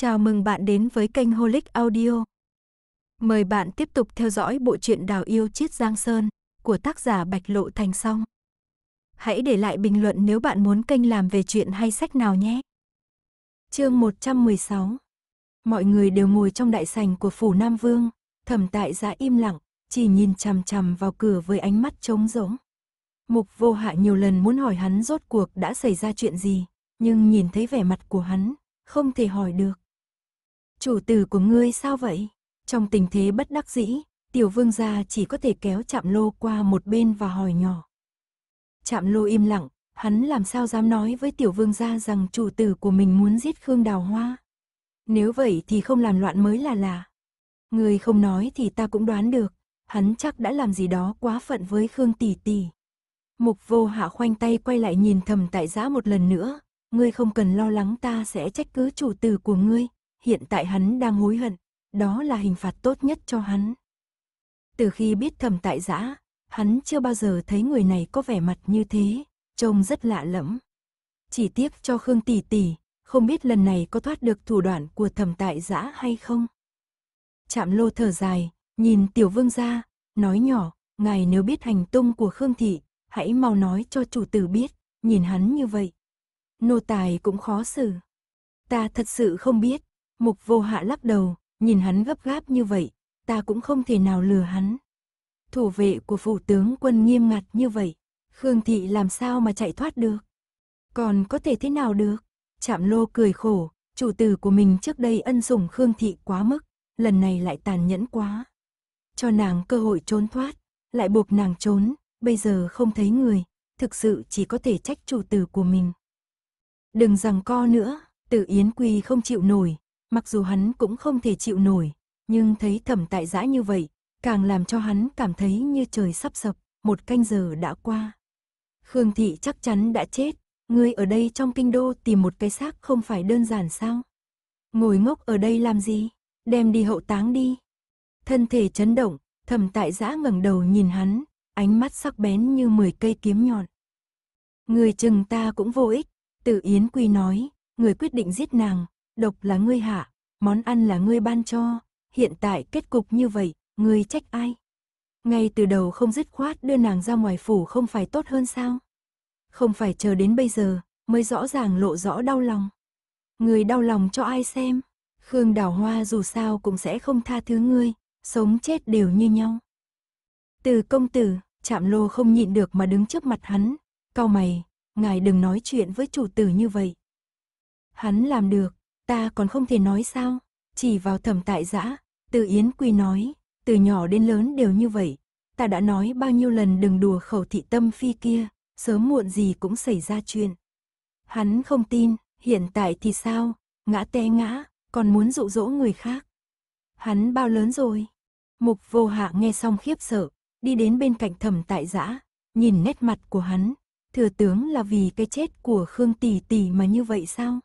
Chào mừng bạn đến với kênh Holic Audio. Mời bạn tiếp tục theo dõi bộ truyện Đào yêu chiết Giang Sơn của tác giả Bạch Lộ Thành Song. Hãy để lại bình luận nếu bạn muốn kênh làm về chuyện hay sách nào nhé. Chương 116. Mọi người đều ngồi trong đại sảnh của phủ Nam Vương, Thẩm Tại Giá im lặng, chỉ nhìn chằm chằm vào cửa với ánh mắt trống rỗng. Mục Vô Hạ nhiều lần muốn hỏi hắn rốt cuộc đã xảy ra chuyện gì, nhưng nhìn thấy vẻ mặt của hắn, không thể hỏi được Chủ tử của ngươi sao vậy? Trong tình thế bất đắc dĩ, tiểu vương gia chỉ có thể kéo chạm lô qua một bên và hỏi nhỏ. Chạm lô im lặng, hắn làm sao dám nói với tiểu vương gia rằng chủ tử của mình muốn giết Khương Đào Hoa. Nếu vậy thì không làm loạn mới là lạ. ngươi không nói thì ta cũng đoán được, hắn chắc đã làm gì đó quá phận với Khương Tỷ Tỷ. Mục vô hạ khoanh tay quay lại nhìn thầm tại giã một lần nữa, ngươi không cần lo lắng ta sẽ trách cứ chủ tử của ngươi, hiện tại hắn đang hối hận, đó là hình phạt tốt nhất cho hắn. Từ khi biết thầm tại giã, hắn chưa bao giờ thấy người này có vẻ mặt như thế, trông rất lạ lẫm. Chỉ tiếc cho Khương Tỷ Tỷ, không biết lần này có thoát được thủ đoạn của thầm tại giã hay không. Chạm lô thở dài, nhìn tiểu vương ra, nói nhỏ, ngài nếu biết hành tung của Khương Thị, hãy mau nói cho chủ tử biết, nhìn hắn như vậy. Nô tài cũng khó xử. Ta thật sự không biết, Mục vô hạ lắc đầu, nhìn hắn gấp gáp như vậy, ta cũng không thể nào lừa hắn. Thủ vệ của phủ tướng quân nghiêm ngặt như vậy, Khương Thị làm sao mà chạy thoát được? Còn có thể thế nào được? Chạm lô cười khổ, chủ tử của mình trước đây ân sủng Khương Thị quá mức, lần này lại tàn nhẫn quá. Cho nàng cơ hội trốn thoát, lại buộc nàng trốn, bây giờ không thấy người, thực sự chỉ có thể trách chủ tử của mình. Đừng rằng co nữa, tự Yến Quy không chịu nổi, Mặc dù hắn cũng không thể chịu nổi, nhưng thấy thẩm tại dã như vậy, càng làm cho hắn cảm thấy như trời sắp sập, một canh giờ đã qua. Khương Thị chắc chắn đã chết, ngươi ở đây trong kinh đô tìm một cái xác không phải đơn giản sao? Ngồi ngốc ở đây làm gì? Đem đi hậu táng đi. Thân thể chấn động, thẩm tại dã ngẩng đầu nhìn hắn, ánh mắt sắc bén như 10 cây kiếm nhọn. Người chừng ta cũng vô ích, Tử Yến Quy nói, người quyết định giết nàng, độc là ngươi hạ, món ăn là ngươi ban cho, hiện tại kết cục như vậy, ngươi trách ai? Ngay từ đầu không dứt khoát đưa nàng ra ngoài phủ không phải tốt hơn sao? Không phải chờ đến bây giờ, mới rõ ràng lộ rõ đau lòng. Người đau lòng cho ai xem? Khương Đào Hoa dù sao cũng sẽ không tha thứ ngươi, sống chết đều như nhau. Từ công tử, chạm lô không nhịn được mà đứng trước mặt hắn, cau mày, ngài đừng nói chuyện với chủ tử như vậy. Hắn làm được, Ta còn không thể nói sao? Chỉ vào thẩm tại dã, từ Yến Quy nói, từ nhỏ đến lớn đều như vậy. Ta đã nói bao nhiêu lần đừng đùa khẩu thị tâm phi kia, sớm muộn gì cũng xảy ra chuyện. Hắn không tin, hiện tại thì sao, ngã té ngã, còn muốn dụ dỗ người khác. Hắn bao lớn rồi? Mục vô hạ nghe xong khiếp sợ, đi đến bên cạnh thẩm tại dã, nhìn nét mặt của hắn, thừa tướng là vì cái chết của Khương Tỷ Tỷ mà như vậy sao?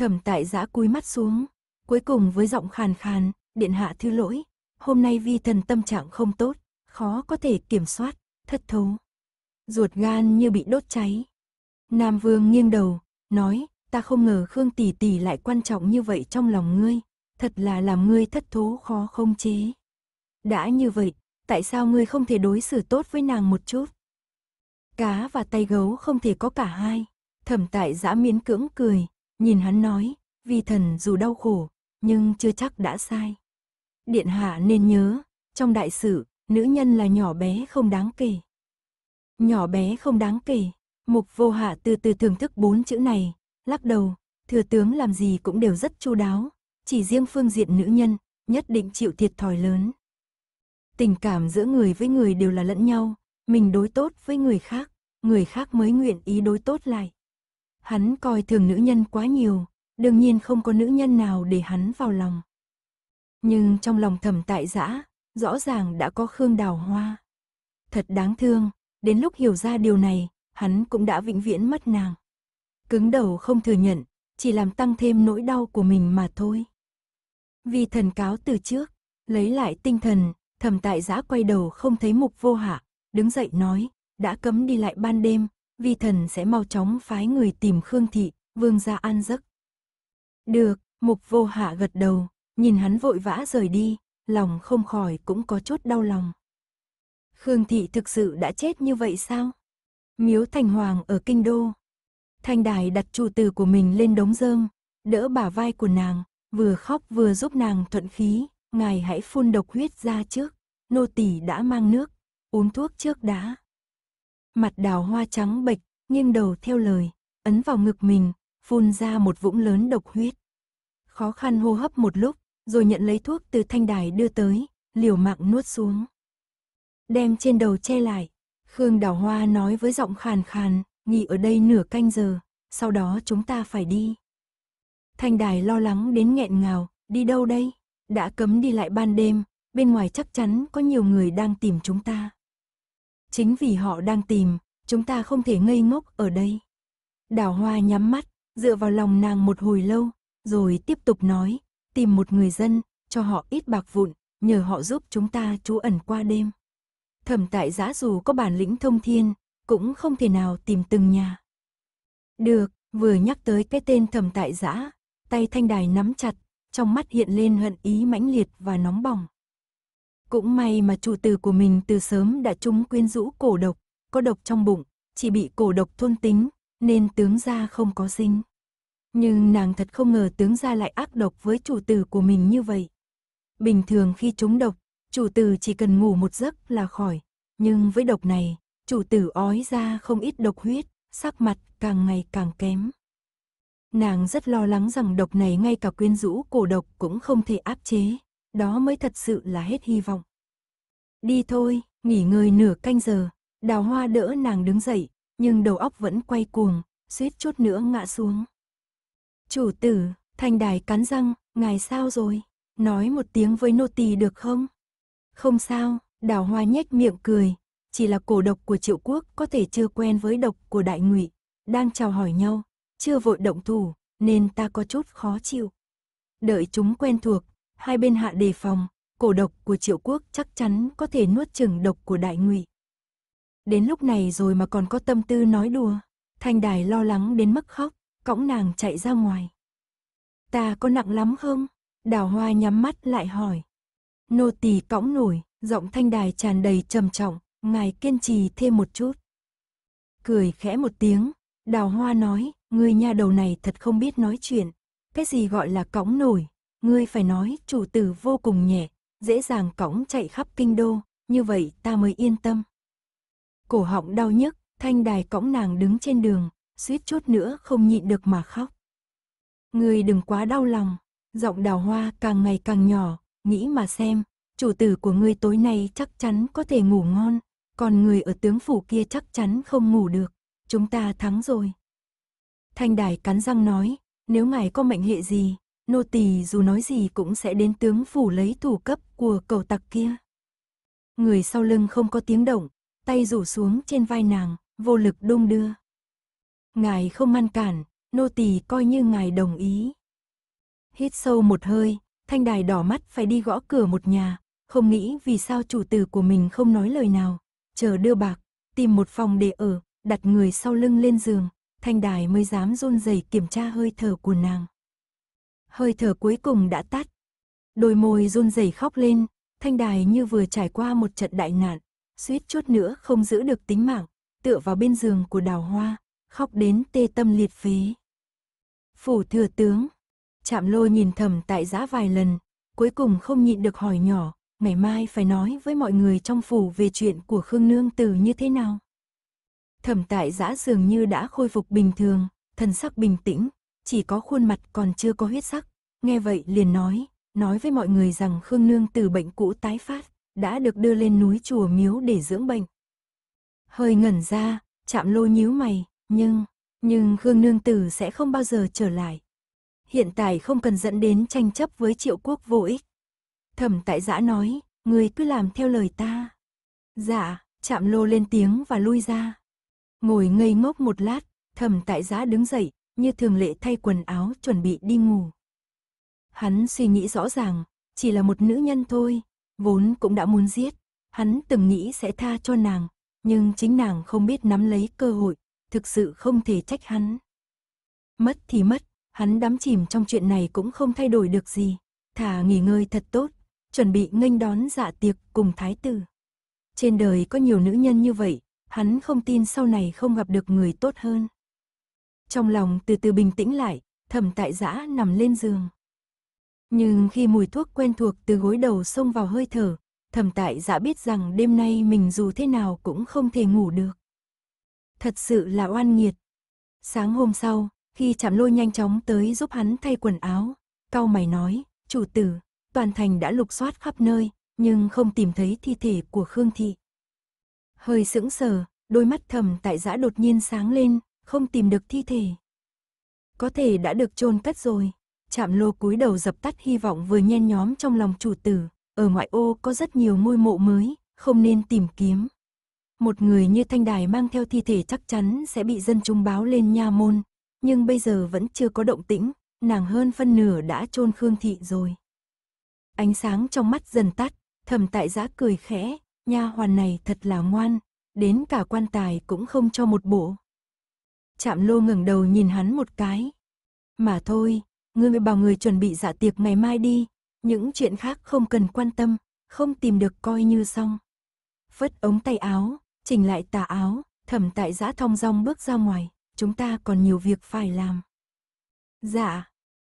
Thẩm tại giã cúi mắt xuống, cuối cùng với giọng khàn khàn, điện hạ thư lỗi, hôm nay vi thần tâm trạng không tốt, khó có thể kiểm soát, thất thấu. Ruột gan như bị đốt cháy. Nam Vương nghiêng đầu, nói, ta không ngờ Khương Tỷ Tỷ lại quan trọng như vậy trong lòng ngươi, thật là làm ngươi thất thố khó không chế. Đã như vậy, tại sao ngươi không thể đối xử tốt với nàng một chút? Cá và tay gấu không thể có cả hai. Thẩm tại giã miến cưỡng cười, Nhìn hắn nói, vi thần dù đau khổ, nhưng chưa chắc đã sai. Điện hạ nên nhớ, trong đại sự, nữ nhân là nhỏ bé không đáng kể. Nhỏ bé không đáng kể, mục vô hạ từ từ thưởng thức bốn chữ này, lắc đầu, thừa tướng làm gì cũng đều rất chu đáo, chỉ riêng phương diện nữ nhân, nhất định chịu thiệt thòi lớn. Tình cảm giữa người với người đều là lẫn nhau, mình đối tốt với người khác, người khác mới nguyện ý đối tốt lại. Hắn coi thường nữ nhân quá nhiều, đương nhiên không có nữ nhân nào để hắn vào lòng. Nhưng trong lòng thầm tại dã rõ ràng đã có Khương Đào Hoa. Thật đáng thương, đến lúc hiểu ra điều này, hắn cũng đã vĩnh viễn mất nàng. Cứng đầu không thừa nhận, chỉ làm tăng thêm nỗi đau của mình mà thôi. Vì thần cáo từ trước, lấy lại tinh thần, thầm tại giã quay đầu không thấy mục vô hạ, đứng dậy nói, đã cấm đi lại ban đêm, vi thần sẽ mau chóng phái người tìm Khương Thị, vương gia an giấc. Được, mục vô hạ gật đầu, nhìn hắn vội vã rời đi, lòng không khỏi cũng có chút đau lòng. Khương Thị thực sự đã chết như vậy sao? Miếu Thành Hoàng ở Kinh Đô. Thanh Đài đặt trụ từ của mình lên đống dơm đỡ bả vai của nàng, vừa khóc vừa giúp nàng thuận khí. Ngài hãy phun độc huyết ra trước, nô tỳ đã mang nước, uống thuốc trước đã mặt đào hoa trắng bệch, nghiêng đầu theo lời, ấn vào ngực mình, phun ra một vũng lớn độc huyết. Khó khăn hô hấp một lúc, rồi nhận lấy thuốc từ thanh đài đưa tới, liều mạng nuốt xuống. Đem trên đầu che lại, Khương Đào Hoa nói với giọng khàn khàn, nghỉ ở đây nửa canh giờ, sau đó chúng ta phải đi. Thanh đài lo lắng đến nghẹn ngào, đi đâu đây? Đã cấm đi lại ban đêm, bên ngoài chắc chắn có nhiều người đang tìm chúng ta. Chính vì họ đang tìm, chúng ta không thể ngây ngốc ở đây. Đào hoa nhắm mắt, dựa vào lòng nàng một hồi lâu, rồi tiếp tục nói, tìm một người dân, cho họ ít bạc vụn, nhờ họ giúp chúng ta trú ẩn qua đêm. Thẩm tại giã dù có bản lĩnh thông thiên, cũng không thể nào tìm từng nhà. Được, vừa nhắc tới cái tên thẩm tại giã, tay thanh đài nắm chặt, trong mắt hiện lên hận ý mãnh liệt và nóng bỏng. Cũng may mà chủ tử của mình từ sớm đã trúng quyến rũ cổ độc, có độc trong bụng, chỉ bị cổ độc thôn tính, nên tướng gia không có sinh. Nhưng nàng thật không ngờ tướng gia lại ác độc với chủ tử của mình như vậy. Bình thường khi trúng độc, chủ tử chỉ cần ngủ một giấc là khỏi, nhưng với độc này, chủ tử ói ra không ít độc huyết, sắc mặt càng ngày càng kém. Nàng rất lo lắng rằng độc này ngay cả quyến rũ cổ độc cũng không thể áp chế đó mới thật sự là hết hy vọng. Đi thôi, nghỉ ngơi nửa canh giờ, đào hoa đỡ nàng đứng dậy, nhưng đầu óc vẫn quay cuồng, suýt chút nữa ngã xuống. Chủ tử, thành đài cắn răng, ngài sao rồi, nói một tiếng với nô tỳ được không? Không sao, đào hoa nhếch miệng cười, chỉ là cổ độc của triệu quốc có thể chưa quen với độc của đại ngụy, đang chào hỏi nhau, chưa vội động thủ, nên ta có chút khó chịu. Đợi chúng quen thuộc, hai bên hạ đề phòng, cổ độc của triệu quốc chắc chắn có thể nuốt chừng độc của đại ngụy. Đến lúc này rồi mà còn có tâm tư nói đùa, thanh đài lo lắng đến mức khóc, cõng nàng chạy ra ngoài. Ta có nặng lắm không? Đào hoa nhắm mắt lại hỏi. Nô tỳ cõng nổi, giọng thanh đài tràn đầy trầm trọng, ngài kiên trì thêm một chút. Cười khẽ một tiếng, đào hoa nói, người nhà đầu này thật không biết nói chuyện. Cái gì gọi là cõng nổi, ngươi phải nói chủ tử vô cùng nhẹ, dễ dàng cõng chạy khắp kinh đô, như vậy ta mới yên tâm. Cổ họng đau nhức, thanh đài cõng nàng đứng trên đường, suýt chút nữa không nhịn được mà khóc. Ngươi đừng quá đau lòng, giọng đào hoa càng ngày càng nhỏ, nghĩ mà xem, chủ tử của ngươi tối nay chắc chắn có thể ngủ ngon, còn người ở tướng phủ kia chắc chắn không ngủ được, chúng ta thắng rồi. Thanh đài cắn răng nói, nếu ngài có mệnh hệ gì, nô tỳ dù nói gì cũng sẽ đến tướng phủ lấy thủ cấp của cầu tặc kia. Người sau lưng không có tiếng động, tay rủ xuống trên vai nàng, vô lực đung đưa. Ngài không ngăn cản, nô tỳ coi như ngài đồng ý. Hít sâu một hơi, thanh đài đỏ mắt phải đi gõ cửa một nhà, không nghĩ vì sao chủ tử của mình không nói lời nào, chờ đưa bạc, tìm một phòng để ở, đặt người sau lưng lên giường, thanh đài mới dám run rẩy kiểm tra hơi thở của nàng hơi thở cuối cùng đã tắt. Đôi môi run rẩy khóc lên, thanh đài như vừa trải qua một trận đại nạn, suýt chút nữa không giữ được tính mạng, tựa vào bên giường của đào hoa, khóc đến tê tâm liệt phế. Phủ thừa tướng, chạm lôi nhìn thầm tại giã vài lần, cuối cùng không nhịn được hỏi nhỏ, ngày mai phải nói với mọi người trong phủ về chuyện của Khương Nương Tử như thế nào. Thẩm tại giã dường như đã khôi phục bình thường, thần sắc bình tĩnh, chỉ có khuôn mặt còn chưa có huyết sắc. Nghe vậy liền nói, nói với mọi người rằng Khương Nương từ bệnh cũ tái phát, đã được đưa lên núi chùa miếu để dưỡng bệnh. Hơi ngẩn ra, chạm lôi nhíu mày, nhưng, nhưng Khương Nương Tử sẽ không bao giờ trở lại. Hiện tại không cần dẫn đến tranh chấp với triệu quốc vô ích. Thẩm tại giã nói, người cứ làm theo lời ta. Dạ, chạm lô lên tiếng và lui ra. Ngồi ngây ngốc một lát, thẩm tại giã đứng dậy, như thường lệ thay quần áo chuẩn bị đi ngủ. Hắn suy nghĩ rõ ràng, chỉ là một nữ nhân thôi, vốn cũng đã muốn giết, hắn từng nghĩ sẽ tha cho nàng, nhưng chính nàng không biết nắm lấy cơ hội, thực sự không thể trách hắn. Mất thì mất, hắn đắm chìm trong chuyện này cũng không thay đổi được gì, thả nghỉ ngơi thật tốt, chuẩn bị nghênh đón dạ tiệc cùng thái tử. Trên đời có nhiều nữ nhân như vậy, hắn không tin sau này không gặp được người tốt hơn. Trong lòng từ từ bình tĩnh lại, thẩm tại giã nằm lên giường. Nhưng khi mùi thuốc quen thuộc từ gối đầu xông vào hơi thở, thẩm tại giã biết rằng đêm nay mình dù thế nào cũng không thể ngủ được. Thật sự là oan nghiệt. Sáng hôm sau, khi chạm lôi nhanh chóng tới giúp hắn thay quần áo, cao mày nói, chủ tử, toàn thành đã lục soát khắp nơi, nhưng không tìm thấy thi thể của Khương Thị. Hơi sững sờ, đôi mắt thầm tại giã đột nhiên sáng lên, không tìm được thi thể. Có thể đã được chôn cất rồi. Chạm lô cúi đầu dập tắt hy vọng vừa nhen nhóm trong lòng chủ tử. Ở ngoại ô có rất nhiều ngôi mộ mới, không nên tìm kiếm. Một người như Thanh Đài mang theo thi thể chắc chắn sẽ bị dân chúng báo lên nha môn. Nhưng bây giờ vẫn chưa có động tĩnh, nàng hơn phân nửa đã chôn Khương Thị rồi. Ánh sáng trong mắt dần tắt, thầm tại giã cười khẽ, nha hoàn này thật là ngoan, đến cả quan tài cũng không cho một bộ. Chạm lô ngẩng đầu nhìn hắn một cái. Mà thôi, ngươi bảo người chuẩn bị dạ tiệc ngày mai đi, những chuyện khác không cần quan tâm, không tìm được coi như xong. Phất ống tay áo, chỉnh lại tà áo, thẩm tại giã thong dong bước ra ngoài, chúng ta còn nhiều việc phải làm. Dạ,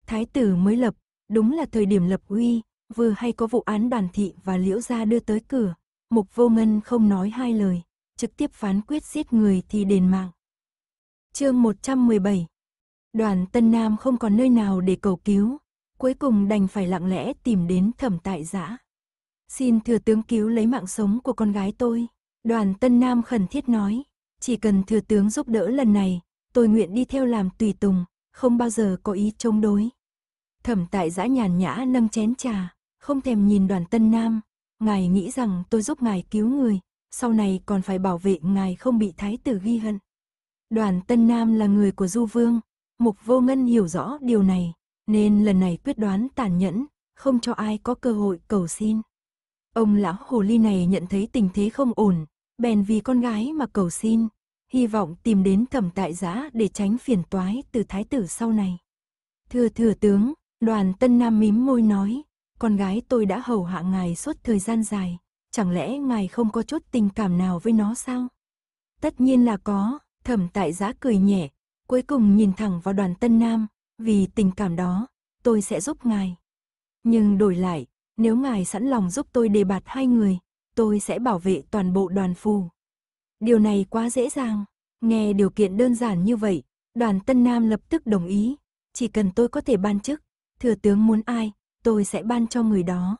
thái tử mới lập, đúng là thời điểm lập uy, vừa hay có vụ án đoàn thị và liễu gia đưa tới cửa, mục vô ngân không nói hai lời, trực tiếp phán quyết giết người thì đền mạng, Chương 117 Đoàn Tân Nam không còn nơi nào để cầu cứu, cuối cùng đành phải lặng lẽ tìm đến thẩm tại giã. Xin thừa tướng cứu lấy mạng sống của con gái tôi. Đoàn Tân Nam khẩn thiết nói, chỉ cần thừa tướng giúp đỡ lần này, tôi nguyện đi theo làm tùy tùng, không bao giờ có ý chống đối. Thẩm tại giã nhàn nhã nâng chén trà, không thèm nhìn đoàn Tân Nam. Ngài nghĩ rằng tôi giúp ngài cứu người, sau này còn phải bảo vệ ngài không bị thái tử ghi hận. Đoàn Tân Nam là người của Du Vương, Mục Vô Ngân hiểu rõ điều này, nên lần này quyết đoán tàn nhẫn, không cho ai có cơ hội cầu xin. Ông lão hồ ly này nhận thấy tình thế không ổn, bèn vì con gái mà cầu xin, hy vọng tìm đến thẩm tại giá để tránh phiền toái từ thái tử sau này. Thưa thừa tướng, đoàn Tân Nam mím môi nói, con gái tôi đã hầu hạ ngài suốt thời gian dài, chẳng lẽ ngài không có chút tình cảm nào với nó sao? Tất nhiên là có, Thẩm tại giã cười nhẹ, cuối cùng nhìn thẳng vào đoàn Tân Nam, vì tình cảm đó, tôi sẽ giúp ngài. Nhưng đổi lại, nếu ngài sẵn lòng giúp tôi đề bạt hai người, tôi sẽ bảo vệ toàn bộ đoàn phù. Điều này quá dễ dàng, nghe điều kiện đơn giản như vậy, đoàn Tân Nam lập tức đồng ý, chỉ cần tôi có thể ban chức, thừa tướng muốn ai, tôi sẽ ban cho người đó.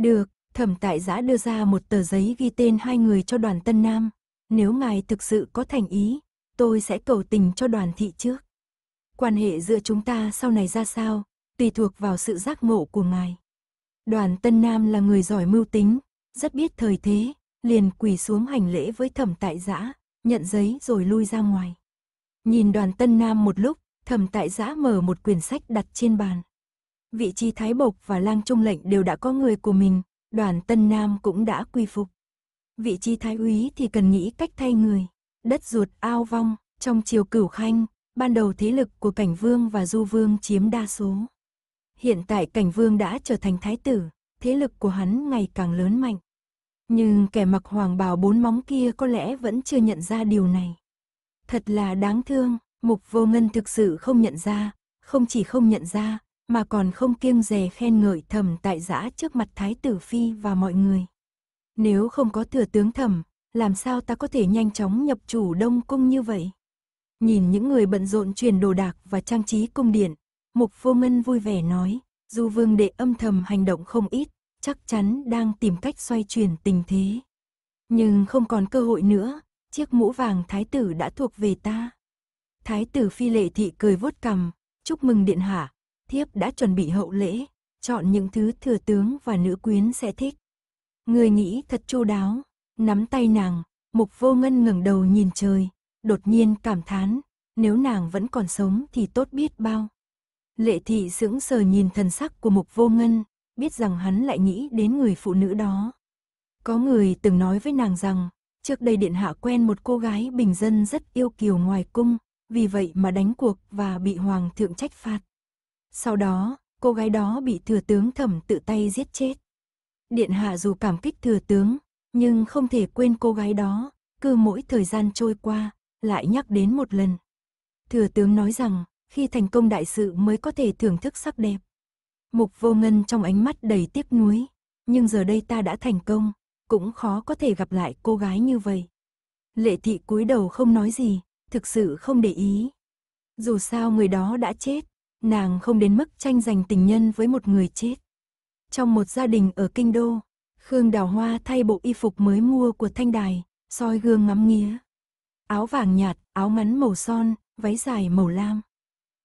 Được, thẩm tại giã đưa ra một tờ giấy ghi tên hai người cho đoàn Tân Nam, nếu ngài thực sự có thành ý, tôi sẽ cầu tình cho đoàn thị trước. Quan hệ giữa chúng ta sau này ra sao, tùy thuộc vào sự giác ngộ của ngài. Đoàn Tân Nam là người giỏi mưu tính, rất biết thời thế, liền quỳ xuống hành lễ với thẩm tại giã, nhận giấy rồi lui ra ngoài. Nhìn đoàn Tân Nam một lúc, thẩm tại giã mở một quyển sách đặt trên bàn. Vị trí Thái Bộc và Lang Trung lệnh đều đã có người của mình, đoàn Tân Nam cũng đã quy phục. Vị trí Thái úy thì cần nghĩ cách thay người đất ruột ao vong, trong triều cửu khanh, ban đầu thế lực của cảnh vương và du vương chiếm đa số. Hiện tại cảnh vương đã trở thành thái tử, thế lực của hắn ngày càng lớn mạnh. Nhưng kẻ mặc hoàng bào bốn móng kia có lẽ vẫn chưa nhận ra điều này. Thật là đáng thương, mục vô ngân thực sự không nhận ra, không chỉ không nhận ra, mà còn không kiêng dè khen ngợi thầm tại giã trước mặt thái tử phi và mọi người. Nếu không có thừa tướng thầm làm sao ta có thể nhanh chóng nhập chủ đông cung như vậy? Nhìn những người bận rộn truyền đồ đạc và trang trí cung điện, Mục Vô Ngân vui vẻ nói, Dù Vương đệ âm thầm hành động không ít, chắc chắn đang tìm cách xoay chuyển tình thế. Nhưng không còn cơ hội nữa, chiếc mũ vàng thái tử đã thuộc về ta. Thái tử phi lệ thị cười vuốt cằm, chúc mừng điện hạ, thiếp đã chuẩn bị hậu lễ, chọn những thứ thừa tướng và nữ quyến sẽ thích. Người nghĩ thật chu đáo, Nắm tay nàng, mục vô ngân ngẩng đầu nhìn trời, đột nhiên cảm thán, nếu nàng vẫn còn sống thì tốt biết bao. Lệ thị sững sờ nhìn thần sắc của mục vô ngân, biết rằng hắn lại nghĩ đến người phụ nữ đó. Có người từng nói với nàng rằng, trước đây điện hạ quen một cô gái bình dân rất yêu kiều ngoài cung, vì vậy mà đánh cuộc và bị hoàng thượng trách phạt. Sau đó, cô gái đó bị thừa tướng thẩm tự tay giết chết. Điện hạ dù cảm kích thừa tướng, nhưng không thể quên cô gái đó, cứ mỗi thời gian trôi qua, lại nhắc đến một lần. Thừa tướng nói rằng, khi thành công đại sự mới có thể thưởng thức sắc đẹp. Mục vô ngân trong ánh mắt đầy tiếc nuối, nhưng giờ đây ta đã thành công, cũng khó có thể gặp lại cô gái như vậy. Lệ thị cúi đầu không nói gì, thực sự không để ý. Dù sao người đó đã chết, nàng không đến mức tranh giành tình nhân với một người chết. Trong một gia đình ở Kinh Đô, Khương Đào Hoa thay bộ y phục mới mua của Thanh Đài, soi gương ngắm nghía. Áo vàng nhạt, áo ngắn màu son, váy dài màu lam.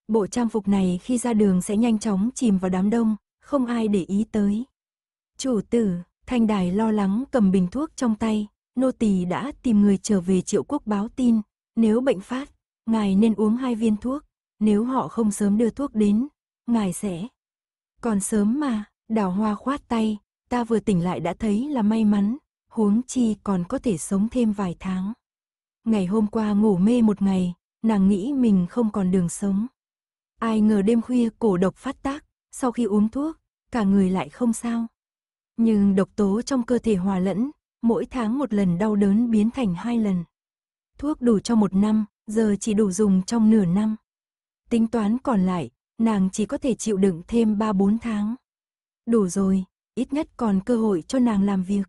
Bộ trang phục này khi ra đường sẽ nhanh chóng chìm vào đám đông, không ai để ý tới. Chủ tử, Thanh Đài lo lắng cầm bình thuốc trong tay, nô tỳ đã tìm người trở về triệu quốc báo tin, nếu bệnh phát, ngài nên uống hai viên thuốc, nếu họ không sớm đưa thuốc đến, ngài sẽ. Còn sớm mà, đào hoa khoát tay, Ta vừa tỉnh lại đã thấy là may mắn, huống chi còn có thể sống thêm vài tháng. Ngày hôm qua ngủ mê một ngày, nàng nghĩ mình không còn đường sống. Ai ngờ đêm khuya cổ độc phát tác, sau khi uống thuốc, cả người lại không sao. Nhưng độc tố trong cơ thể hòa lẫn, mỗi tháng một lần đau đớn biến thành hai lần. Thuốc đủ cho một năm, giờ chỉ đủ dùng trong nửa năm. Tính toán còn lại, nàng chỉ có thể chịu đựng thêm 3-4 tháng. Đủ rồi, ít nhất còn cơ hội cho nàng làm việc.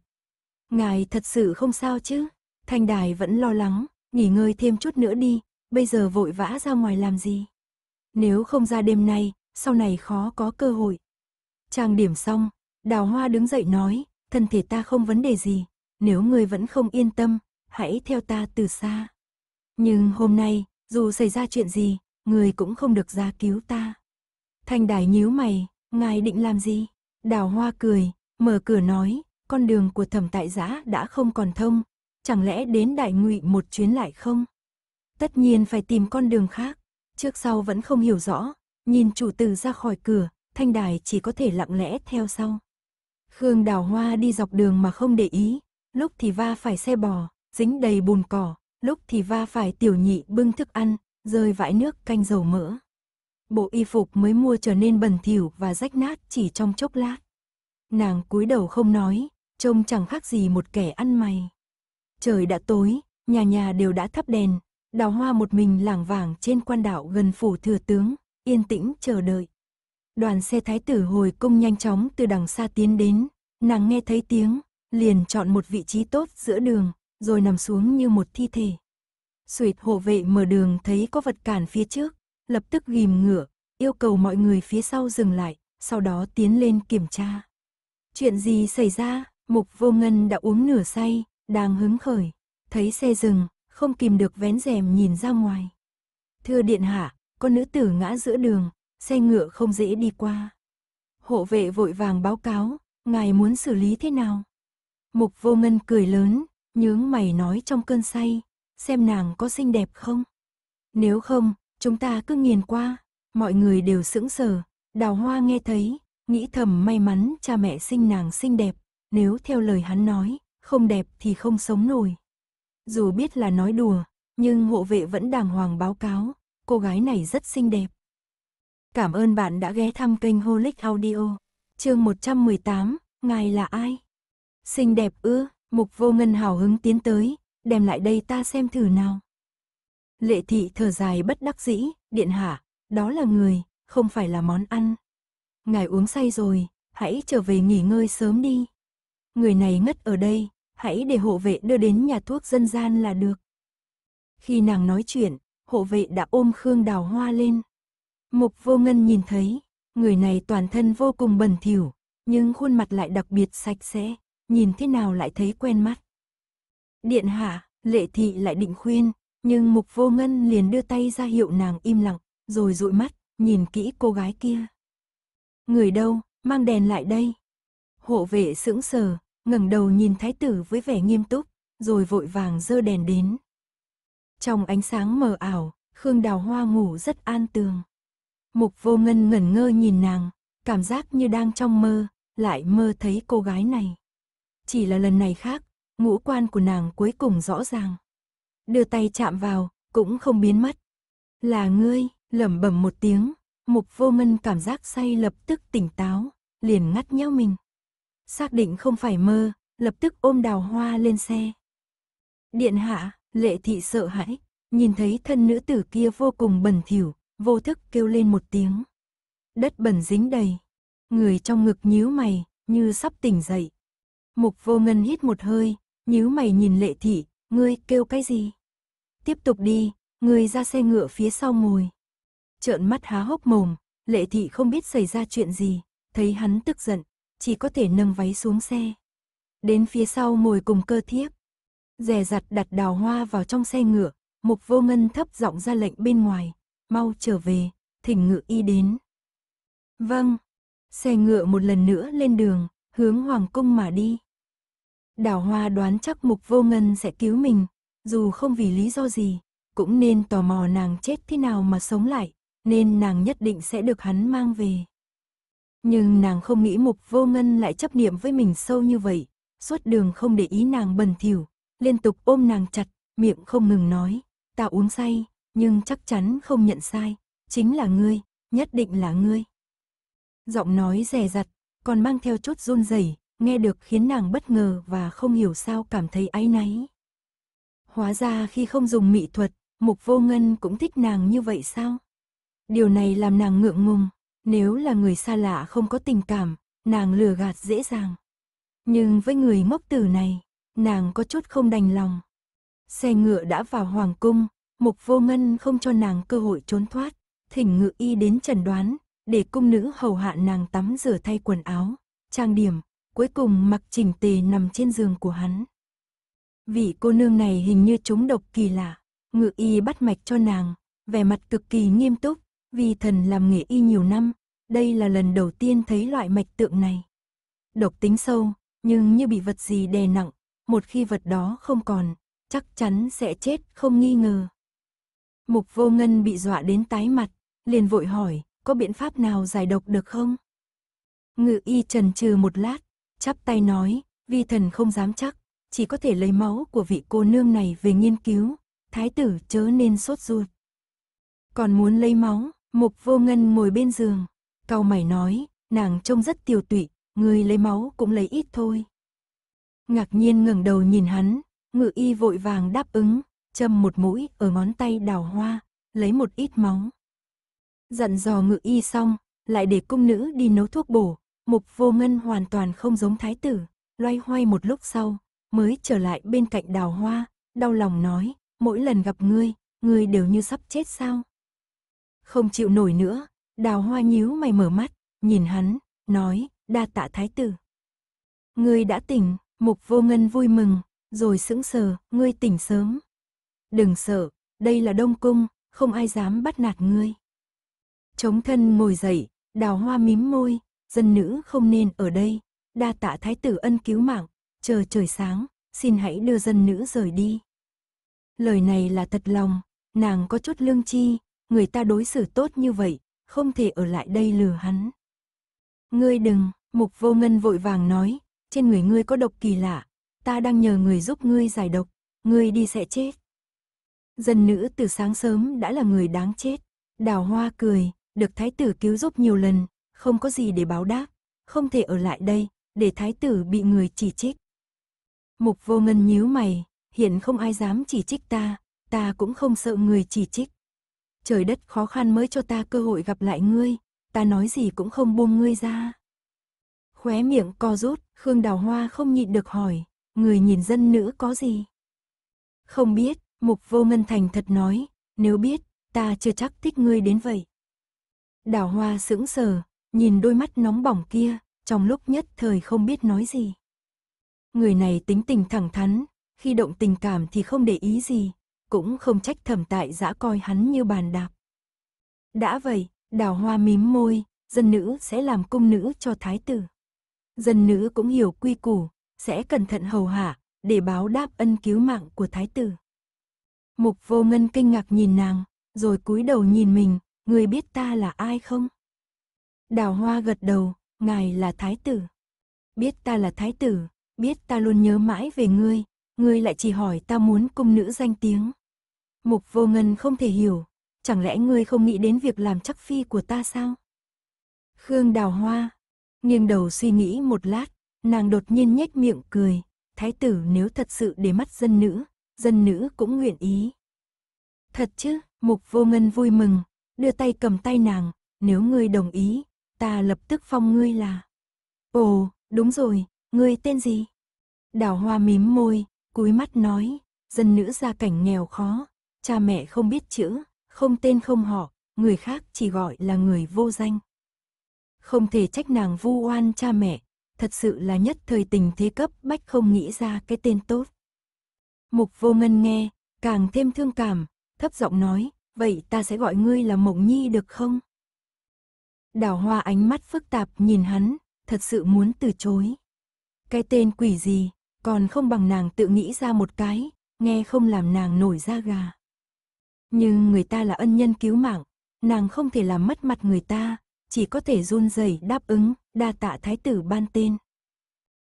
Ngài thật sự không sao chứ? Thanh đài vẫn lo lắng, nghỉ ngơi thêm chút nữa đi, bây giờ vội vã ra ngoài làm gì? Nếu không ra đêm nay, sau này khó có cơ hội. Trang điểm xong, đào hoa đứng dậy nói, thân thể ta không vấn đề gì, nếu người vẫn không yên tâm, hãy theo ta từ xa. Nhưng hôm nay, dù xảy ra chuyện gì, người cũng không được ra cứu ta. Thanh đài nhíu mày, ngài định làm gì? Đào hoa cười, mở cửa nói, con đường của thẩm tại giã đã không còn thông, chẳng lẽ đến đại ngụy một chuyến lại không? Tất nhiên phải tìm con đường khác, trước sau vẫn không hiểu rõ, nhìn chủ tử ra khỏi cửa, thanh đài chỉ có thể lặng lẽ theo sau. Khương đào hoa đi dọc đường mà không để ý, lúc thì va phải xe bò, dính đầy bùn cỏ, lúc thì va phải tiểu nhị bưng thức ăn, rơi vãi nước canh dầu mỡ bộ y phục mới mua trở nên bẩn thỉu và rách nát chỉ trong chốc lát. Nàng cúi đầu không nói, trông chẳng khác gì một kẻ ăn mày. Trời đã tối, nhà nhà đều đã thắp đèn, đào hoa một mình lảng vảng trên quan đạo gần phủ thừa tướng, yên tĩnh chờ đợi. Đoàn xe thái tử hồi cung nhanh chóng từ đằng xa tiến đến, nàng nghe thấy tiếng, liền chọn một vị trí tốt giữa đường, rồi nằm xuống như một thi thể. Suyệt hộ vệ mở đường thấy có vật cản phía trước, lập tức ghìm ngựa, yêu cầu mọi người phía sau dừng lại, sau đó tiến lên kiểm tra. Chuyện gì xảy ra, mục vô ngân đã uống nửa say, đang hứng khởi, thấy xe dừng, không kìm được vén rèm nhìn ra ngoài. Thưa điện hạ, con nữ tử ngã giữa đường, xe ngựa không dễ đi qua. Hộ vệ vội vàng báo cáo, ngài muốn xử lý thế nào? Mục vô ngân cười lớn, nhướng mày nói trong cơn say, xem nàng có xinh đẹp không? Nếu không, Chúng ta cứ nghiền qua, mọi người đều sững sờ, đào hoa nghe thấy, nghĩ thầm may mắn cha mẹ sinh nàng xinh đẹp, nếu theo lời hắn nói, không đẹp thì không sống nổi. Dù biết là nói đùa, nhưng hộ vệ vẫn đàng hoàng báo cáo, cô gái này rất xinh đẹp. Cảm ơn bạn đã ghé thăm kênh Holic Audio. Chương 118, ngài là ai? Xinh đẹp ư? Mục Vô Ngân hào hứng tiến tới, đem lại đây ta xem thử nào. Lệ thị thở dài bất đắc dĩ, điện hạ, đó là người, không phải là món ăn. Ngài uống say rồi, hãy trở về nghỉ ngơi sớm đi. Người này ngất ở đây, hãy để hộ vệ đưa đến nhà thuốc dân gian là được. Khi nàng nói chuyện, hộ vệ đã ôm Khương Đào Hoa lên. Mục vô ngân nhìn thấy, người này toàn thân vô cùng bẩn thỉu, nhưng khuôn mặt lại đặc biệt sạch sẽ, nhìn thế nào lại thấy quen mắt. Điện hạ, lệ thị lại định khuyên, nhưng mục vô ngân liền đưa tay ra hiệu nàng im lặng, rồi dụi mắt, nhìn kỹ cô gái kia. Người đâu, mang đèn lại đây. Hộ vệ sững sờ, ngẩng đầu nhìn thái tử với vẻ nghiêm túc, rồi vội vàng dơ đèn đến. Trong ánh sáng mờ ảo, Khương Đào Hoa ngủ rất an tường. Mục vô ngân ngẩn ngơ nhìn nàng, cảm giác như đang trong mơ, lại mơ thấy cô gái này. Chỉ là lần này khác, ngũ quan của nàng cuối cùng rõ ràng đưa tay chạm vào, cũng không biến mất. Là ngươi, lẩm bẩm một tiếng, mục vô ngân cảm giác say lập tức tỉnh táo, liền ngắt nhau mình. Xác định không phải mơ, lập tức ôm đào hoa lên xe. Điện hạ, lệ thị sợ hãi, nhìn thấy thân nữ tử kia vô cùng bẩn thỉu, vô thức kêu lên một tiếng. Đất bẩn dính đầy, người trong ngực nhíu mày, như sắp tỉnh dậy. Mục vô ngân hít một hơi, nhíu mày nhìn lệ thị, Ngươi kêu cái gì? Tiếp tục đi, người ra xe ngựa phía sau ngồi. Trợn mắt há hốc mồm, lệ thị không biết xảy ra chuyện gì, thấy hắn tức giận, chỉ có thể nâng váy xuống xe. Đến phía sau ngồi cùng cơ thiếp. Rè rặt đặt đào hoa vào trong xe ngựa, mục vô ngân thấp giọng ra lệnh bên ngoài, mau trở về, thỉnh ngự y đến. Vâng, xe ngựa một lần nữa lên đường, hướng hoàng cung mà đi. Đào Hoa đoán chắc Mục Vô Ngân sẽ cứu mình, dù không vì lý do gì, cũng nên tò mò nàng chết thế nào mà sống lại, nên nàng nhất định sẽ được hắn mang về. Nhưng nàng không nghĩ Mục Vô Ngân lại chấp niệm với mình sâu như vậy, suốt đường không để ý nàng bần thiểu liên tục ôm nàng chặt, miệng không ngừng nói, ta uống say, nhưng chắc chắn không nhận sai, chính là ngươi, nhất định là ngươi. Giọng nói rè rặt, còn mang theo chút run rẩy, nghe được khiến nàng bất ngờ và không hiểu sao cảm thấy áy náy. Hóa ra khi không dùng mỹ thuật, mục vô ngân cũng thích nàng như vậy sao? Điều này làm nàng ngượng ngùng, nếu là người xa lạ không có tình cảm, nàng lừa gạt dễ dàng. Nhưng với người ngốc tử này, nàng có chút không đành lòng. Xe ngựa đã vào hoàng cung, mục vô ngân không cho nàng cơ hội trốn thoát, thỉnh ngự y đến trần đoán, để cung nữ hầu hạ nàng tắm rửa thay quần áo, trang điểm, cuối cùng mặc chỉnh tề nằm trên giường của hắn. Vị cô nương này hình như trúng độc kỳ lạ, ngự y bắt mạch cho nàng, vẻ mặt cực kỳ nghiêm túc, vì thần làm nghề y nhiều năm, đây là lần đầu tiên thấy loại mạch tượng này. Độc tính sâu, nhưng như bị vật gì đè nặng, một khi vật đó không còn, chắc chắn sẽ chết không nghi ngờ. Mục vô ngân bị dọa đến tái mặt, liền vội hỏi, có biện pháp nào giải độc được không? Ngự y trần trừ một lát, chắp tay nói, vi thần không dám chắc, chỉ có thể lấy máu của vị cô nương này về nghiên cứu, thái tử chớ nên sốt ruột. Còn muốn lấy máu, mục vô ngân ngồi bên giường, cau mày nói, nàng trông rất tiều tụy, người lấy máu cũng lấy ít thôi. Ngạc nhiên ngẩng đầu nhìn hắn, ngự y vội vàng đáp ứng, châm một mũi ở ngón tay đào hoa, lấy một ít máu. Dặn dò ngự y xong, lại để cung nữ đi nấu thuốc bổ, Mục vô ngân hoàn toàn không giống thái tử, loay hoay một lúc sau, mới trở lại bên cạnh đào hoa, đau lòng nói, mỗi lần gặp ngươi, ngươi đều như sắp chết sao. Không chịu nổi nữa, đào hoa nhíu mày mở mắt, nhìn hắn, nói, đa tạ thái tử. Ngươi đã tỉnh, mục vô ngân vui mừng, rồi sững sờ, ngươi tỉnh sớm. Đừng sợ, đây là Đông Cung, không ai dám bắt nạt ngươi. Chống thân ngồi dậy, đào hoa mím môi, dân nữ không nên ở đây, đa tạ thái tử ân cứu mạng, chờ trời sáng, xin hãy đưa dân nữ rời đi. Lời này là thật lòng, nàng có chút lương chi, người ta đối xử tốt như vậy, không thể ở lại đây lừa hắn. Ngươi đừng, mục vô ngân vội vàng nói, trên người ngươi có độc kỳ lạ, ta đang nhờ người giúp ngươi giải độc, ngươi đi sẽ chết. Dân nữ từ sáng sớm đã là người đáng chết, đào hoa cười, được thái tử cứu giúp nhiều lần, không có gì để báo đáp, không thể ở lại đây, để thái tử bị người chỉ trích. Mục vô ngân nhíu mày, hiện không ai dám chỉ trích ta, ta cũng không sợ người chỉ trích. Trời đất khó khăn mới cho ta cơ hội gặp lại ngươi, ta nói gì cũng không buông ngươi ra. Khóe miệng co rút, Khương Đào Hoa không nhịn được hỏi, người nhìn dân nữ có gì? Không biết, Mục Vô Ngân Thành thật nói, nếu biết, ta chưa chắc thích ngươi đến vậy. Đào Hoa sững sờ, nhìn đôi mắt nóng bỏng kia, trong lúc nhất thời không biết nói gì. Người này tính tình thẳng thắn, khi động tình cảm thì không để ý gì, cũng không trách thẩm tại dã coi hắn như bàn đạp. Đã vậy, đào hoa mím môi, dân nữ sẽ làm cung nữ cho thái tử. Dân nữ cũng hiểu quy củ, sẽ cẩn thận hầu hạ, để báo đáp ân cứu mạng của thái tử. Mục vô ngân kinh ngạc nhìn nàng, rồi cúi đầu nhìn mình, người biết ta là ai không? Đào hoa gật đầu, ngài là thái tử. Biết ta là thái tử, biết ta luôn nhớ mãi về ngươi, ngươi lại chỉ hỏi ta muốn cung nữ danh tiếng. Mục vô ngân không thể hiểu, chẳng lẽ ngươi không nghĩ đến việc làm chắc phi của ta sao? Khương đào hoa, nghiêng đầu suy nghĩ một lát, nàng đột nhiên nhếch miệng cười, thái tử nếu thật sự để mắt dân nữ, dân nữ cũng nguyện ý. Thật chứ, mục vô ngân vui mừng, đưa tay cầm tay nàng, nếu ngươi đồng ý, ta lập tức phong ngươi là. Ồ, đúng rồi, ngươi tên gì? Đào hoa mím môi, cúi mắt nói, dân nữ gia cảnh nghèo khó, cha mẹ không biết chữ, không tên không họ, người khác chỉ gọi là người vô danh. Không thể trách nàng vu oan cha mẹ, thật sự là nhất thời tình thế cấp bách không nghĩ ra cái tên tốt. Mục vô ngân nghe, càng thêm thương cảm, thấp giọng nói, vậy ta sẽ gọi ngươi là Mộng Nhi được không? Đào hoa ánh mắt phức tạp nhìn hắn, thật sự muốn từ chối. Cái tên quỷ gì, còn không bằng nàng tự nghĩ ra một cái, nghe không làm nàng nổi da gà. Nhưng người ta là ân nhân cứu mạng, nàng không thể làm mất mặt người ta, chỉ có thể run rẩy đáp ứng, đa tạ thái tử ban tên.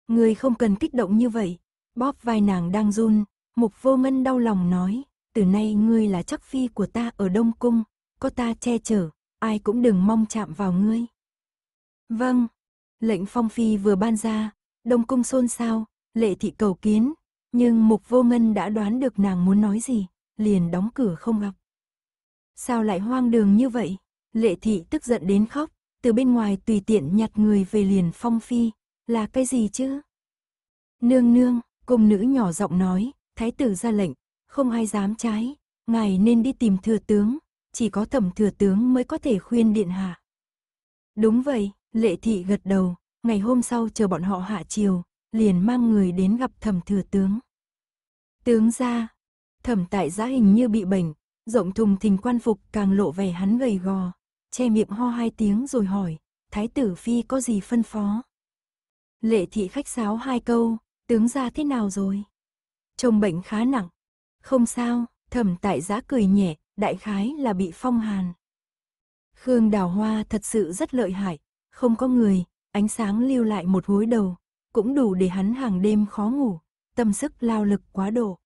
Người không cần kích động như vậy, bóp vai nàng đang run, mục vô ngân đau lòng nói, từ nay ngươi là chắc phi của ta ở Đông Cung, có ta che chở, ai cũng đừng mong chạm vào ngươi. Vâng, lệnh phong phi vừa ban ra, đông cung xôn xao, lệ thị cầu kiến, nhưng mục vô ngân đã đoán được nàng muốn nói gì, liền đóng cửa không gặp. Sao lại hoang đường như vậy? Lệ thị tức giận đến khóc, từ bên ngoài tùy tiện nhặt người về liền phong phi, là cái gì chứ? Nương nương, cung nữ nhỏ giọng nói, thái tử ra lệnh, không ai dám trái, ngài nên đi tìm thừa tướng, chỉ có thẩm thừa tướng mới có thể khuyên điện hạ. Đúng vậy, lệ thị gật đầu, ngày hôm sau chờ bọn họ hạ chiều, liền mang người đến gặp thẩm thừa tướng. Tướng ra, thẩm tại giã hình như bị bệnh, rộng thùng thình quan phục càng lộ vẻ hắn gầy gò, che miệng ho hai tiếng rồi hỏi, thái tử phi có gì phân phó? Lệ thị khách sáo hai câu, tướng ra thế nào rồi? Trông bệnh khá nặng. Không sao, thẩm tại giã cười nhẹ, đại khái là bị phong hàn. Khương đào hoa thật sự rất lợi hại, không có người, ánh sáng lưu lại một gối đầu, cũng đủ để hắn hàng đêm khó ngủ, tâm sức lao lực quá độ.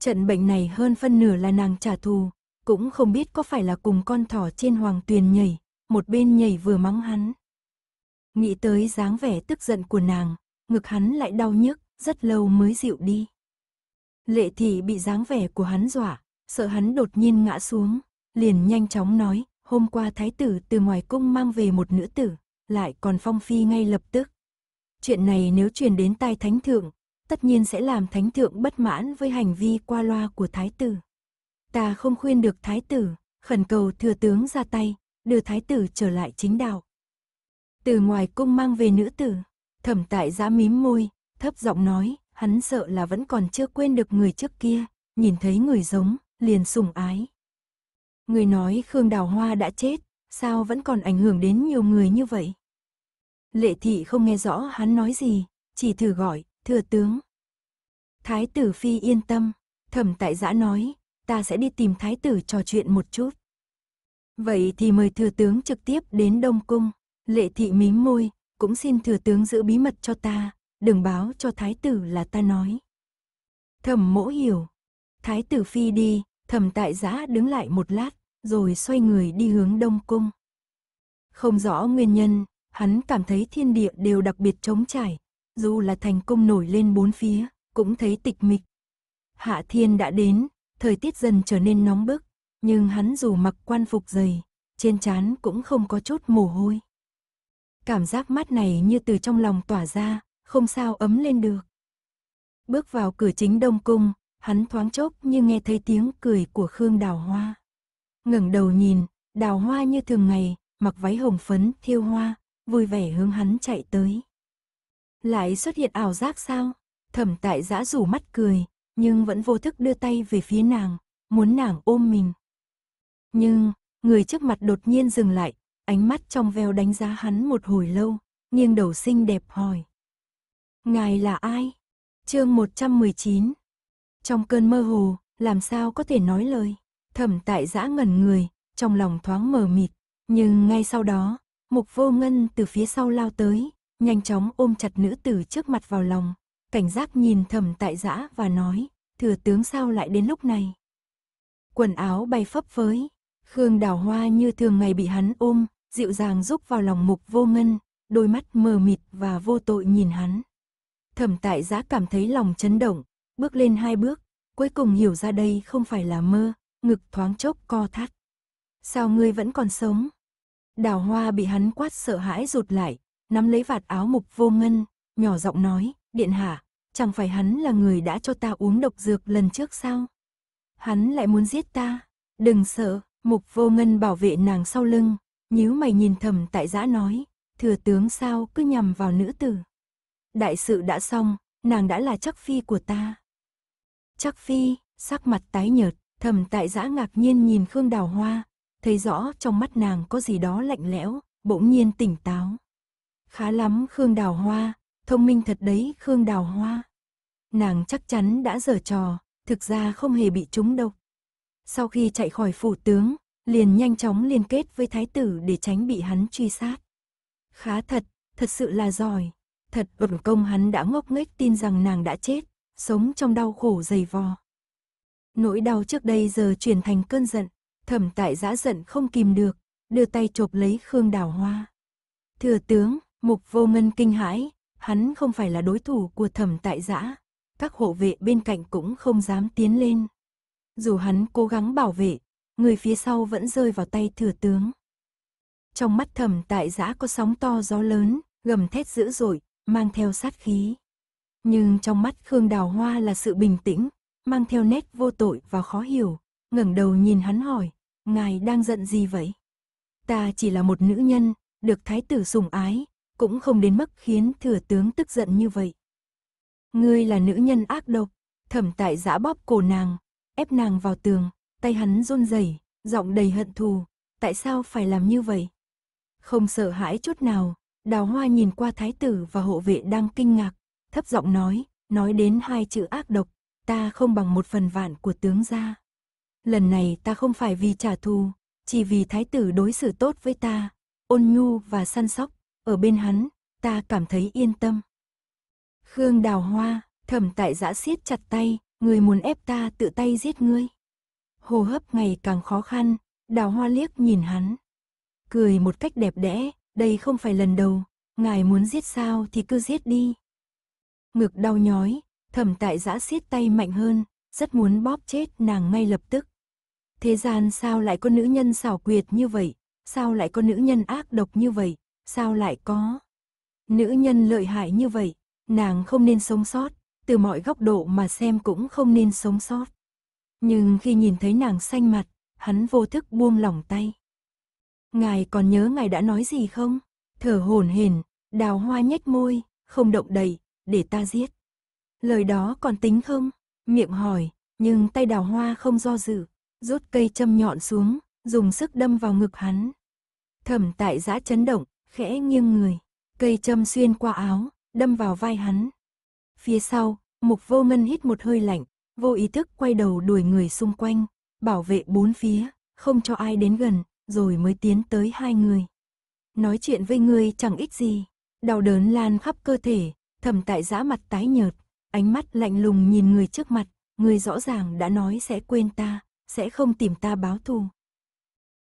Trận bệnh này hơn phân nửa là nàng trả thù, cũng không biết có phải là cùng con thỏ trên hoàng tuyền nhảy, một bên nhảy vừa mắng hắn. Nghĩ tới dáng vẻ tức giận của nàng, ngực hắn lại đau nhức, rất lâu mới dịu đi. Lệ thị bị dáng vẻ của hắn dọa, sợ hắn đột nhiên ngã xuống, liền nhanh chóng nói, hôm qua thái tử từ ngoài cung mang về một nữ tử, lại còn phong phi ngay lập tức. Chuyện này nếu truyền đến tai thánh thượng, tất nhiên sẽ làm thánh thượng bất mãn với hành vi qua loa của thái tử. Ta không khuyên được thái tử, khẩn cầu thừa tướng ra tay, đưa thái tử trở lại chính đạo. Từ ngoài cung mang về nữ tử, thẩm tại giã mím môi, thấp giọng nói, hắn sợ là vẫn còn chưa quên được người trước kia, nhìn thấy người giống, liền sủng ái. Người nói Khương Đào Hoa đã chết, sao vẫn còn ảnh hưởng đến nhiều người như vậy? Lệ thị không nghe rõ hắn nói gì, chỉ thử gọi, thừa tướng. Thái tử Phi yên tâm, thẩm tại giã nói, ta sẽ đi tìm thái tử trò chuyện một chút. Vậy thì mời thừa tướng trực tiếp đến Đông Cung, lệ thị mím môi, cũng xin thừa tướng giữ bí mật cho ta, đừng báo cho thái tử là ta nói. Thẩm mỗ hiểu, Thái tử phi đi, thầm tại giã đứng lại một lát, rồi xoay người đi hướng đông cung. Không rõ nguyên nhân, hắn cảm thấy thiên địa đều đặc biệt trống trải, dù là thành cung nổi lên bốn phía, cũng thấy tịch mịch. Hạ thiên đã đến, thời tiết dần trở nên nóng bức, nhưng hắn dù mặc quan phục dày, trên trán cũng không có chút mồ hôi. Cảm giác mát này như từ trong lòng tỏa ra, không sao ấm lên được. Bước vào cửa chính Đông Cung, hắn thoáng chốc như nghe thấy tiếng cười của Khương Đào Hoa. ngẩng đầu nhìn, Đào Hoa như thường ngày, mặc váy hồng phấn, thiêu hoa, vui vẻ hướng hắn chạy tới. Lại xuất hiện ảo giác sao? Thẩm tại giã rủ mắt cười, nhưng vẫn vô thức đưa tay về phía nàng, muốn nàng ôm mình. Nhưng, người trước mặt đột nhiên dừng lại, ánh mắt trong veo đánh giá hắn một hồi lâu, nghiêng đầu xinh đẹp hỏi. Ngài là ai? chương 119 trong cơn mơ hồ, làm sao có thể nói lời. Thẩm tại giã ngẩn người, trong lòng thoáng mờ mịt. Nhưng ngay sau đó, mục vô ngân từ phía sau lao tới, nhanh chóng ôm chặt nữ tử trước mặt vào lòng. Cảnh giác nhìn thẩm tại giã và nói, thừa tướng sao lại đến lúc này. Quần áo bay phấp phới, Khương đào hoa như thường ngày bị hắn ôm, dịu dàng rúc vào lòng mục vô ngân, đôi mắt mờ mịt và vô tội nhìn hắn. Thẩm tại giã cảm thấy lòng chấn động, bước lên hai bước, cuối cùng hiểu ra đây không phải là mơ, ngực thoáng chốc co thắt. Sao ngươi vẫn còn sống? Đào hoa bị hắn quát sợ hãi rụt lại, nắm lấy vạt áo mục vô ngân, nhỏ giọng nói, điện hạ, chẳng phải hắn là người đã cho ta uống độc dược lần trước sao? Hắn lại muốn giết ta, đừng sợ, mục vô ngân bảo vệ nàng sau lưng, nhíu mày nhìn thầm tại giã nói, thừa tướng sao cứ nhằm vào nữ tử. Đại sự đã xong, nàng đã là chắc phi của ta. Chắc Phi, sắc mặt tái nhợt, thầm tại giã ngạc nhiên nhìn Khương Đào Hoa, thấy rõ trong mắt nàng có gì đó lạnh lẽo, bỗng nhiên tỉnh táo. Khá lắm Khương Đào Hoa, thông minh thật đấy Khương Đào Hoa. Nàng chắc chắn đã giở trò, thực ra không hề bị trúng độc. Sau khi chạy khỏi phủ tướng, liền nhanh chóng liên kết với thái tử để tránh bị hắn truy sát. Khá thật, thật sự là giỏi. Thật ổn công hắn đã ngốc nghếch tin rằng nàng đã chết, sống trong đau khổ dày vò. Nỗi đau trước đây giờ chuyển thành cơn giận, thẩm tại giã giận không kìm được, đưa tay chộp lấy Khương Đào Hoa. Thừa tướng, mục vô ngân kinh hãi, hắn không phải là đối thủ của thẩm tại giã, các hộ vệ bên cạnh cũng không dám tiến lên. Dù hắn cố gắng bảo vệ, người phía sau vẫn rơi vào tay thừa tướng. Trong mắt thẩm tại giã có sóng to gió lớn, gầm thét dữ dội, mang theo sát khí. Nhưng trong mắt Khương Đào Hoa là sự bình tĩnh, mang theo nét vô tội và khó hiểu, ngẩng đầu nhìn hắn hỏi, ngài đang giận gì vậy? Ta chỉ là một nữ nhân, được thái tử sủng ái, cũng không đến mức khiến thừa tướng tức giận như vậy. Ngươi là nữ nhân ác độc, thẩm tại giã bóp cổ nàng, ép nàng vào tường, tay hắn run rẩy, giọng đầy hận thù, tại sao phải làm như vậy? Không sợ hãi chút nào, đào hoa nhìn qua thái tử và hộ vệ đang kinh ngạc, thấp giọng nói, nói đến hai chữ ác độc, ta không bằng một phần vạn của tướng gia. Lần này ta không phải vì trả thù, chỉ vì thái tử đối xử tốt với ta, ôn nhu và săn sóc, ở bên hắn, ta cảm thấy yên tâm. Khương đào hoa, thẩm tại giã siết chặt tay, người muốn ép ta tự tay giết ngươi. Hồ hấp ngày càng khó khăn, đào hoa liếc nhìn hắn. Cười một cách đẹp đẽ, đây không phải lần đầu, ngài muốn giết sao thì cứ giết đi ngực đau nhói, thẩm tại giã siết tay mạnh hơn, rất muốn bóp chết nàng ngay lập tức. Thế gian sao lại có nữ nhân xảo quyệt như vậy, sao lại có nữ nhân ác độc như vậy, sao lại có nữ nhân lợi hại như vậy, nàng không nên sống sót, từ mọi góc độ mà xem cũng không nên sống sót. Nhưng khi nhìn thấy nàng xanh mặt, hắn vô thức buông lỏng tay. Ngài còn nhớ ngài đã nói gì không? Thở hổn hển, đào hoa nhếch môi, không động đậy, để ta giết. Lời đó còn tính không? Miệng hỏi, nhưng tay đào hoa không do dự, rút cây châm nhọn xuống, dùng sức đâm vào ngực hắn. Thẩm tại giã chấn động, khẽ nghiêng người, cây châm xuyên qua áo, đâm vào vai hắn. Phía sau, mục vô ngân hít một hơi lạnh, vô ý thức quay đầu đuổi người xung quanh, bảo vệ bốn phía, không cho ai đến gần, rồi mới tiến tới hai người. Nói chuyện với người chẳng ích gì, đau đớn lan khắp cơ thể, Thẩm tại giã mặt tái nhợt, ánh mắt lạnh lùng nhìn người trước mặt, người rõ ràng đã nói sẽ quên ta, sẽ không tìm ta báo thù.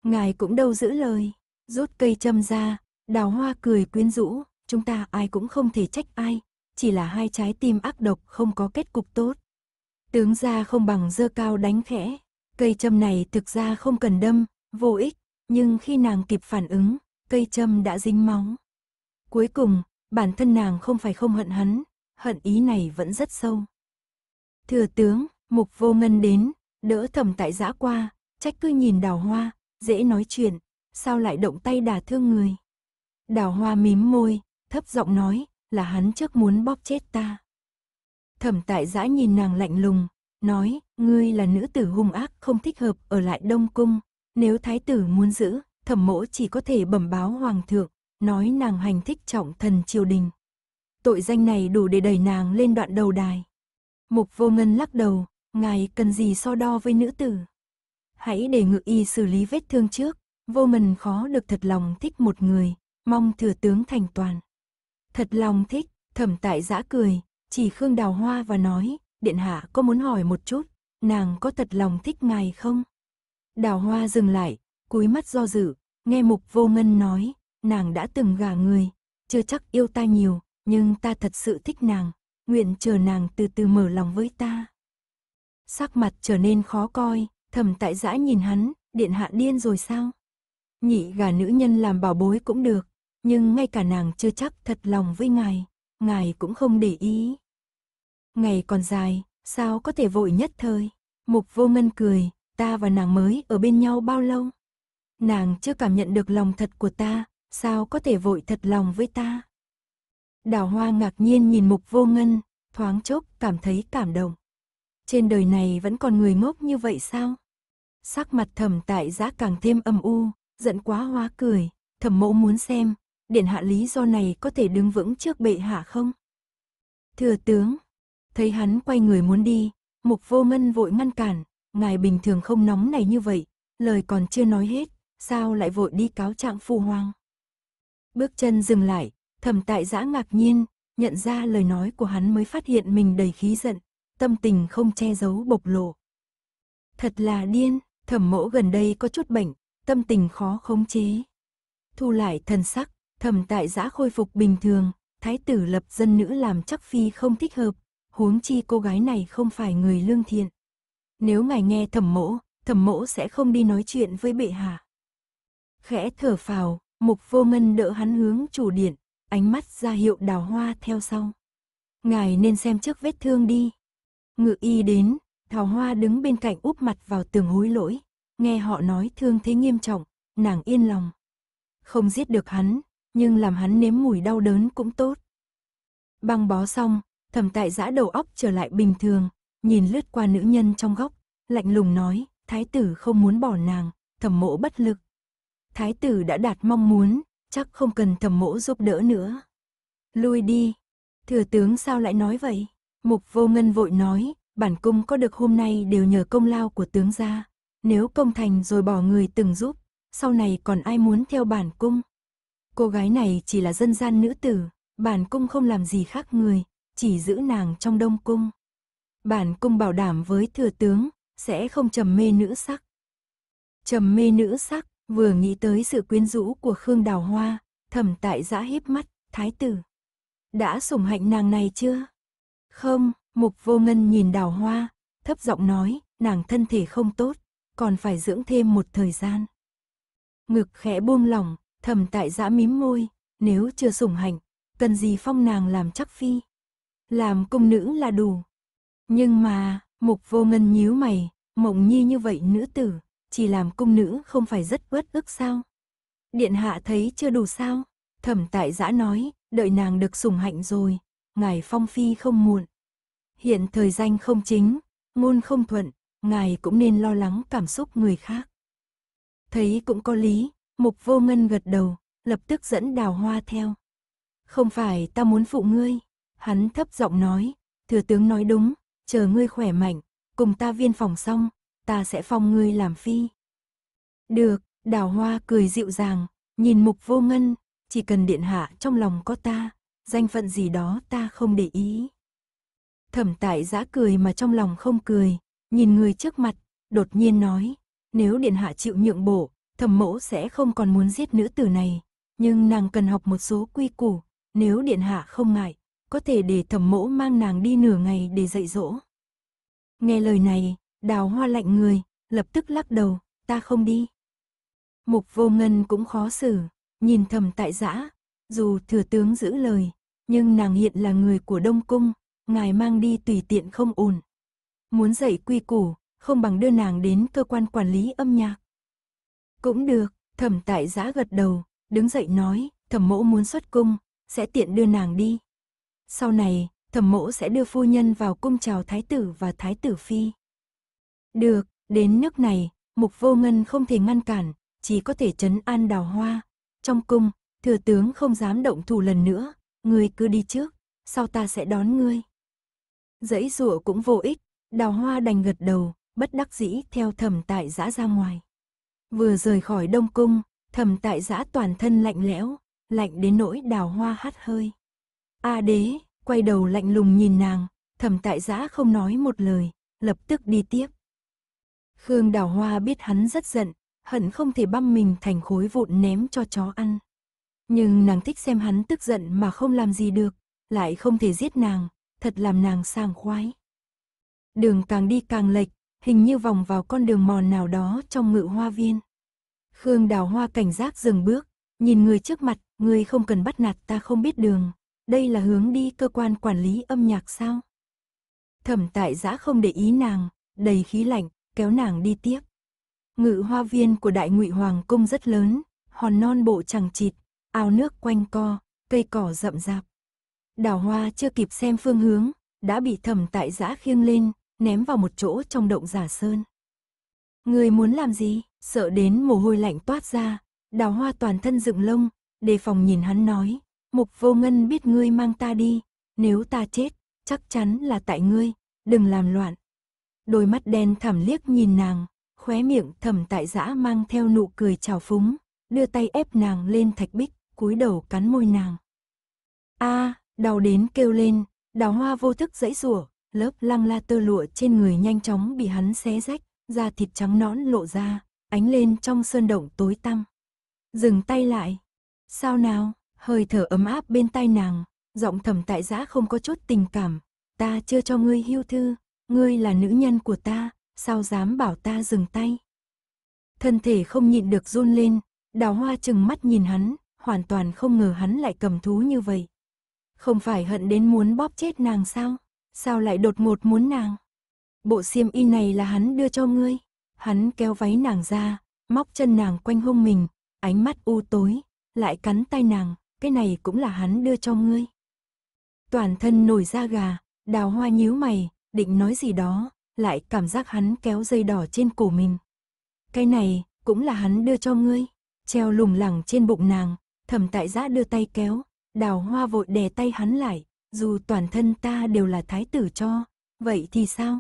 Ngài cũng đâu giữ lời, rút cây châm ra, đào hoa cười quyến rũ, chúng ta ai cũng không thể trách ai, chỉ là hai trái tim ác độc không có kết cục tốt. Tướng ra không bằng dơ cao đánh khẽ, cây châm này thực ra không cần đâm, vô ích, nhưng khi nàng kịp phản ứng, cây châm đã dính máu. Cuối cùng, bản thân nàng không phải không hận hắn, hận ý này vẫn rất sâu. Thừa tướng, mục vô ngân đến, đỡ thẩm tại giã qua, trách cứ nhìn đào hoa, dễ nói chuyện, sao lại động tay đả thương người. Đào hoa mím môi, thấp giọng nói, là hắn trước muốn bóp chết ta. Thẩm tại giã nhìn nàng lạnh lùng, nói, ngươi là nữ tử hung ác không thích hợp ở lại Đông Cung, nếu thái tử muốn giữ, thẩm mỗ chỉ có thể bẩm báo hoàng thượng, nói nàng hành thích trọng thần triều đình. Tội danh này đủ để đẩy nàng lên đoạn đầu đài. Mục vô ngân lắc đầu, ngài cần gì so đo với nữ tử. Hãy để ngự y xử lý vết thương trước, vô ngân khó được thật lòng thích một người, mong thừa tướng thành toàn. Thật lòng thích, thẩm tại giã cười, chỉ Khương Đào Hoa và nói, điện hạ có muốn hỏi một chút, nàng có thật lòng thích ngài không? Đào Hoa dừng lại, cúi mắt do dự, nghe mục vô ngân nói, nàng đã từng gả người, chưa chắc yêu ta nhiều, nhưng ta thật sự thích nàng, nguyện chờ nàng từ từ mở lòng với ta. Sắc mặt trở nên khó coi, thầm tại dã nhìn hắn, điện hạ điên rồi sao? Nhị gả nữ nhân làm bảo bối cũng được, nhưng ngay cả nàng chưa chắc thật lòng với ngài, ngài cũng không để ý. Ngày còn dài, sao có thể vội nhất thời? Mục vô ngân cười, ta và nàng mới ở bên nhau bao lâu? Nàng chưa cảm nhận được lòng thật của ta, sao có thể vội thật lòng với ta? Đào hoa ngạc nhiên nhìn mục vô ngân, thoáng chốc cảm thấy cảm động. Trên đời này vẫn còn người ngốc như vậy sao? Sắc mặt thầm tại giã càng thêm âm u, giận quá hóa cười, thầm mẫu muốn xem, điện hạ lý do này có thể đứng vững trước bệ hạ không? thừa tướng, thấy hắn quay người muốn đi, mục vô ngân vội ngăn cản, ngài bình thường không nóng này như vậy, lời còn chưa nói hết, sao lại vội đi cáo trạng phù hoàng? Bước chân dừng lại, thẩm tại giã ngạc nhiên, nhận ra lời nói của hắn mới phát hiện mình đầy khí giận, tâm tình không che giấu bộc lộ. Thật là điên, thẩm mẫu gần đây có chút bệnh, tâm tình khó khống chế. Thu lại thần sắc, thẩm tại giã khôi phục bình thường, thái tử lập dân nữ làm chắc phi không thích hợp, huống chi cô gái này không phải người lương thiện. Nếu ngài nghe thẩm mẫu, thẩm mẫu sẽ không đi nói chuyện với bệ hạ. Khẽ thở phào, Mục vô ngân đỡ hắn hướng chủ điện, ánh mắt ra hiệu đào hoa theo sau. Ngài nên xem trước vết thương đi. Ngự y đến, thảo hoa đứng bên cạnh úp mặt vào tường hối lỗi, nghe họ nói thương thế nghiêm trọng, nàng yên lòng. Không giết được hắn, nhưng làm hắn nếm mùi đau đớn cũng tốt. Băng bó xong, thẩm tại giã đầu óc trở lại bình thường, nhìn lướt qua nữ nhân trong góc, lạnh lùng nói, thái tử không muốn bỏ nàng, thẩm mộ bất lực. Thái tử đã đạt mong muốn, chắc không cần thẩm mỗ giúp đỡ nữa. Lui đi. Thừa tướng sao lại nói vậy? Mục vô ngân vội nói, bản cung có được hôm nay đều nhờ công lao của tướng gia. Nếu công thành rồi bỏ người từng giúp, sau này còn ai muốn theo bản cung? Cô gái này chỉ là dân gian nữ tử, bản cung không làm gì khác người, chỉ giữ nàng trong đông cung. Bản cung bảo đảm với thừa tướng, sẽ không trầm mê nữ sắc. Trầm mê nữ sắc, Vừa nghĩ tới sự quyến rũ của Khương Đào Hoa, thẩm tại giã híp mắt, thái tử. Đã sủng hạnh nàng này chưa? Không, mục vô ngân nhìn đào hoa, thấp giọng nói, nàng thân thể không tốt, còn phải dưỡng thêm một thời gian. Ngực khẽ buông lỏng, thẩm tại giã mím môi, nếu chưa sủng hạnh, cần gì phong nàng làm chắc phi. Làm cung nữ là đủ. Nhưng mà, mục vô ngân nhíu mày, mộng nhi như vậy nữ tử, chỉ làm cung nữ không phải rất uất ức sao? Điện hạ thấy chưa đủ sao? Thẩm tại giã nói, đợi nàng được sủng hạnh rồi, ngài phong phi không muộn. Hiện thời danh không chính, ngôn không thuận, ngài cũng nên lo lắng cảm xúc người khác. Thấy cũng có lý, mục vô ngân gật đầu, lập tức dẫn đào hoa theo. Không phải ta muốn phụ ngươi, hắn thấp giọng nói, thừa tướng nói đúng, chờ ngươi khỏe mạnh, cùng ta viên phòng xong, ta sẽ phong ngươi làm phi. Được, đào hoa cười dịu dàng, nhìn mục vô ngân, chỉ cần điện hạ trong lòng có ta, danh phận gì đó ta không để ý. Thẩm tại giã cười mà trong lòng không cười, nhìn người trước mặt, đột nhiên nói, nếu điện hạ chịu nhượng bộ, thẩm mẫu sẽ không còn muốn giết nữ tử này, nhưng nàng cần học một số quy củ, nếu điện hạ không ngại, có thể để thẩm mẫu mang nàng đi nửa ngày để dạy dỗ. Nghe lời này, Đào hoa lạnh người, lập tức lắc đầu, ta không đi. Mục vô ngân cũng khó xử, nhìn thầm tại giã, dù thừa tướng giữ lời, nhưng nàng hiện là người của Đông Cung, ngài mang đi tùy tiện không ổn. Muốn dạy quy củ, không bằng đưa nàng đến cơ quan quản lý âm nhạc. Cũng được, thẩm tại giã gật đầu, đứng dậy nói, thẩm mẫu muốn xuất cung, sẽ tiện đưa nàng đi. Sau này, thẩm mẫu sẽ đưa phu nhân vào cung chào thái tử và thái tử phi. Được, đến nước này, mục vô ngân không thể ngăn cản, chỉ có thể chấn an đào hoa. Trong cung, thừa tướng không dám động thủ lần nữa, ngươi cứ đi trước, sau ta sẽ đón ngươi. Dãy rụa cũng vô ích, đào hoa đành gật đầu, bất đắc dĩ theo thẩm tại giã ra ngoài. Vừa rời khỏi đông cung, thẩm tại giã toàn thân lạnh lẽo, lạnh đến nỗi đào hoa hắt hơi. A đế, quay đầu lạnh lùng nhìn nàng, thẩm tại giã không nói một lời, lập tức đi tiếp. Khương Đào Hoa biết hắn rất giận, hận không thể băm mình thành khối vụn ném cho chó ăn. Nhưng nàng thích xem hắn tức giận mà không làm gì được, lại không thể giết nàng, thật làm nàng sang khoái. Đường càng đi càng lệch, hình như vòng vào con đường mòn nào đó trong ngự hoa viên. Khương Đào Hoa cảnh giác dừng bước, nhìn người trước mặt, người không cần bắt nạt ta không biết đường, đây là hướng đi cơ quan quản lý âm nhạc sao? Thẩm tại giã không để ý nàng, đầy khí lạnh, kéo nàng đi tiếp. Ngự hoa viên của đại ngụy hoàng cung rất lớn, hòn non bộ chẳng chịt, ao nước quanh co, cây cỏ rậm rạp. Đào hoa chưa kịp xem phương hướng, đã bị thầm tại giã khiêng lên, ném vào một chỗ trong động giả sơn. Người muốn làm gì? Sợ đến mồ hôi lạnh toát ra, đào hoa toàn thân dựng lông, đề phòng nhìn hắn nói, mục vô ngân biết ngươi mang ta đi, nếu ta chết, chắc chắn là tại ngươi, đừng làm loạn, đôi mắt đen thẳm liếc nhìn nàng, khóe miệng thầm tại dã mang theo nụ cười trào phúng, đưa tay ép nàng lên thạch bích, cúi đầu cắn môi nàng. a à, đau đến kêu lên, đào hoa vô thức dãy rủa lớp lăng la tơ lụa trên người nhanh chóng bị hắn xé rách, da thịt trắng nõn lộ ra, ánh lên trong sơn động tối tăm. Dừng tay lại. Sao nào, hơi thở ấm áp bên tai nàng, giọng thầm tại giã không có chút tình cảm, ta chưa cho ngươi hưu thư, Ngươi là nữ nhân của ta, sao dám bảo ta dừng tay? Thân thể không nhịn được run lên, đào hoa chừng mắt nhìn hắn, hoàn toàn không ngờ hắn lại cầm thú như vậy. Không phải hận đến muốn bóp chết nàng sao? Sao lại đột ngột muốn nàng? Bộ xiêm y này là hắn đưa cho ngươi. Hắn kéo váy nàng ra, móc chân nàng quanh hông mình, ánh mắt u tối, lại cắn tay nàng, cái này cũng là hắn đưa cho ngươi. Toàn thân nổi da gà, đào hoa nhíu mày, định nói gì đó, lại cảm giác hắn kéo dây đỏ trên cổ mình. Cái này, cũng là hắn đưa cho ngươi, treo lủng lẳng trên bụng nàng, thẩm tại giã đưa tay kéo, đào hoa vội đè tay hắn lại, dù toàn thân ta đều là thái tử cho, vậy thì sao?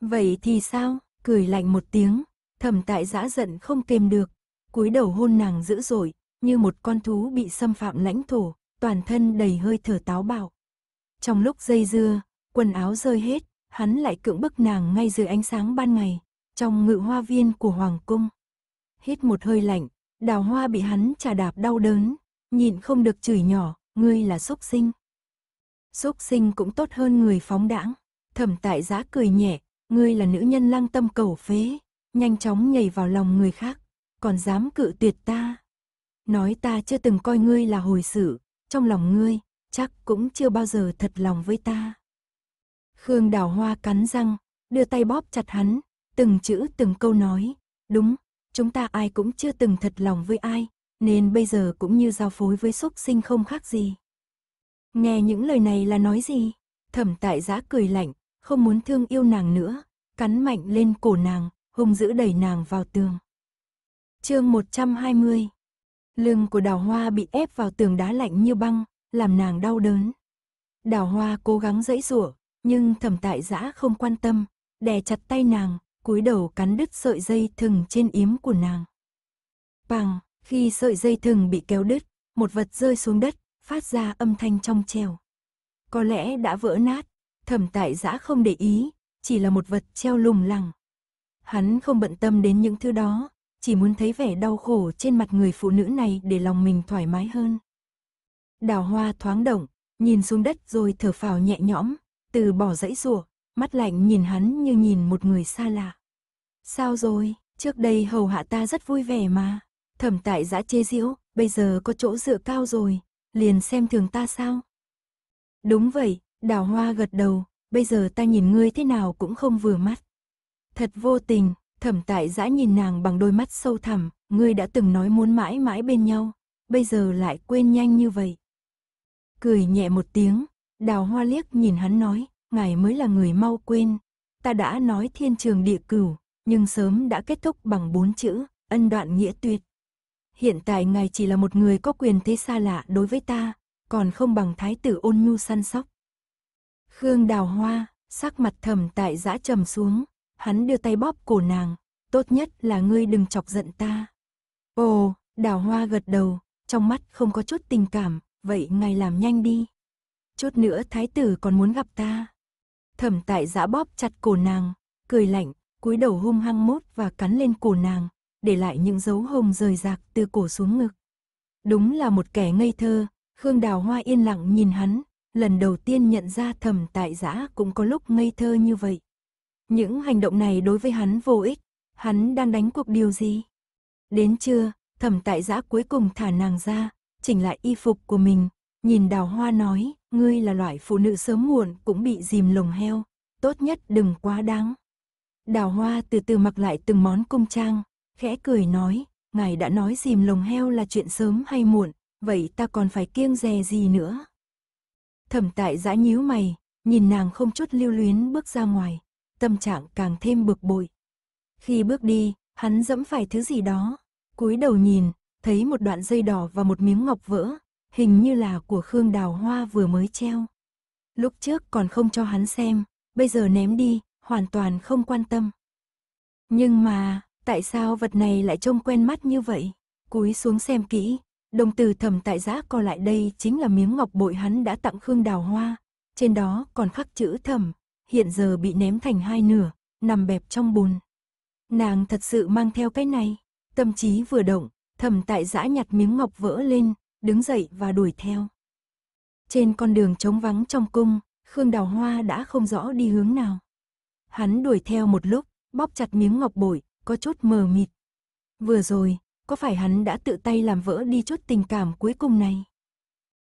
Vậy thì sao? Cười lạnh một tiếng, thẩm tại giã giận không kềm được, cúi đầu hôn nàng dữ dội, như một con thú bị xâm phạm lãnh thổ, toàn thân đầy hơi thở táo bạo. Trong lúc dây dưa, quần áo rơi hết, hắn lại cưỡng bức nàng ngay dưới ánh sáng ban ngày, trong ngự hoa viên của Hoàng Cung. Hít một hơi lạnh, đào hoa bị hắn trà đạp đau đớn, nhịn không được chửi nhỏ, ngươi là xúc sinh. Xúc sinh cũng tốt hơn người phóng đãng, thẩm tại giã cười nhẹ, ngươi là nữ nhân lang tâm cầu phế, nhanh chóng nhảy vào lòng người khác, còn dám cự tuyệt ta. Nói ta chưa từng coi ngươi là hồi sự, trong lòng ngươi, chắc cũng chưa bao giờ thật lòng với ta. Khương đào hoa cắn răng, đưa tay bóp chặt hắn, từng chữ từng câu nói. Đúng, chúng ta ai cũng chưa từng thật lòng với ai, nên bây giờ cũng như giao phối với xúc sinh không khác gì. Nghe những lời này là nói gì? Thẩm tại Giá cười lạnh, không muốn thương yêu nàng nữa, cắn mạnh lên cổ nàng, hung dữ đẩy nàng vào tường. chương 120 Lưng của đào hoa bị ép vào tường đá lạnh như băng, làm nàng đau đớn. Đào hoa cố gắng dẫy rủa nhưng thẩm tại dã không quan tâm, đè chặt tay nàng, cúi đầu cắn đứt sợi dây thừng trên yếm của nàng. Bằng, khi sợi dây thừng bị kéo đứt, một vật rơi xuống đất, phát ra âm thanh trong trèo. Có lẽ đã vỡ nát, thẩm tại dã không để ý, chỉ là một vật treo lùng lẳng. Hắn không bận tâm đến những thứ đó, chỉ muốn thấy vẻ đau khổ trên mặt người phụ nữ này để lòng mình thoải mái hơn. Đào hoa thoáng động, nhìn xuống đất rồi thở phào nhẹ nhõm, từ bỏ dãy rủa, mắt lạnh nhìn hắn như nhìn một người xa lạ. Sao rồi, trước đây hầu hạ ta rất vui vẻ mà. Thẩm tại giã chê diễu, bây giờ có chỗ dựa cao rồi, liền xem thường ta sao? Đúng vậy, đào hoa gật đầu, bây giờ ta nhìn ngươi thế nào cũng không vừa mắt. Thật vô tình, thẩm tại giã nhìn nàng bằng đôi mắt sâu thẳm, ngươi đã từng nói muốn mãi mãi bên nhau, bây giờ lại quên nhanh như vậy. Cười nhẹ một tiếng, Đào hoa liếc nhìn hắn nói, ngài mới là người mau quên. Ta đã nói thiên trường địa cửu, nhưng sớm đã kết thúc bằng bốn chữ, ân đoạn nghĩa tuyệt. Hiện tại ngài chỉ là một người có quyền thế xa lạ đối với ta, còn không bằng thái tử ôn nhu săn sóc. Khương đào hoa, sắc mặt thầm tại dã trầm xuống, hắn đưa tay bóp cổ nàng, tốt nhất là ngươi đừng chọc giận ta. Ồ, đào hoa gật đầu, trong mắt không có chút tình cảm, vậy ngài làm nhanh đi chút nữa thái tử còn muốn gặp ta. Thẩm tại giã bóp chặt cổ nàng, cười lạnh, cúi đầu hung hăng mốt và cắn lên cổ nàng, để lại những dấu hồng rời rạc từ cổ xuống ngực. Đúng là một kẻ ngây thơ, Khương Đào Hoa yên lặng nhìn hắn, lần đầu tiên nhận ra thẩm tại giã cũng có lúc ngây thơ như vậy. Những hành động này đối với hắn vô ích, hắn đang đánh cuộc điều gì? Đến trưa, thẩm tại giã cuối cùng thả nàng ra, chỉnh lại y phục của mình, Nhìn đào hoa nói, ngươi là loại phụ nữ sớm muộn cũng bị dìm lồng heo, tốt nhất đừng quá đáng. Đào hoa từ từ mặc lại từng món cung trang, khẽ cười nói, ngài đã nói dìm lồng heo là chuyện sớm hay muộn, vậy ta còn phải kiêng dè gì nữa. Thẩm tại giã nhíu mày, nhìn nàng không chút lưu luyến bước ra ngoài, tâm trạng càng thêm bực bội. Khi bước đi, hắn dẫm phải thứ gì đó, cúi đầu nhìn, thấy một đoạn dây đỏ và một miếng ngọc vỡ, hình như là của Khương Đào Hoa vừa mới treo. Lúc trước còn không cho hắn xem, bây giờ ném đi, hoàn toàn không quan tâm. Nhưng mà, tại sao vật này lại trông quen mắt như vậy? Cúi xuống xem kỹ, đồng từ thầm tại Giá co lại đây chính là miếng ngọc bội hắn đã tặng Khương Đào Hoa. Trên đó còn khắc chữ thầm, hiện giờ bị ném thành hai nửa, nằm bẹp trong bùn. Nàng thật sự mang theo cái này, tâm trí vừa động, thầm tại giã nhặt miếng ngọc vỡ lên, đứng dậy và đuổi theo. Trên con đường trống vắng trong cung, Khương Đào Hoa đã không rõ đi hướng nào. Hắn đuổi theo một lúc, bóp chặt miếng ngọc bội, có chút mờ mịt. Vừa rồi, có phải hắn đã tự tay làm vỡ đi chút tình cảm cuối cùng này?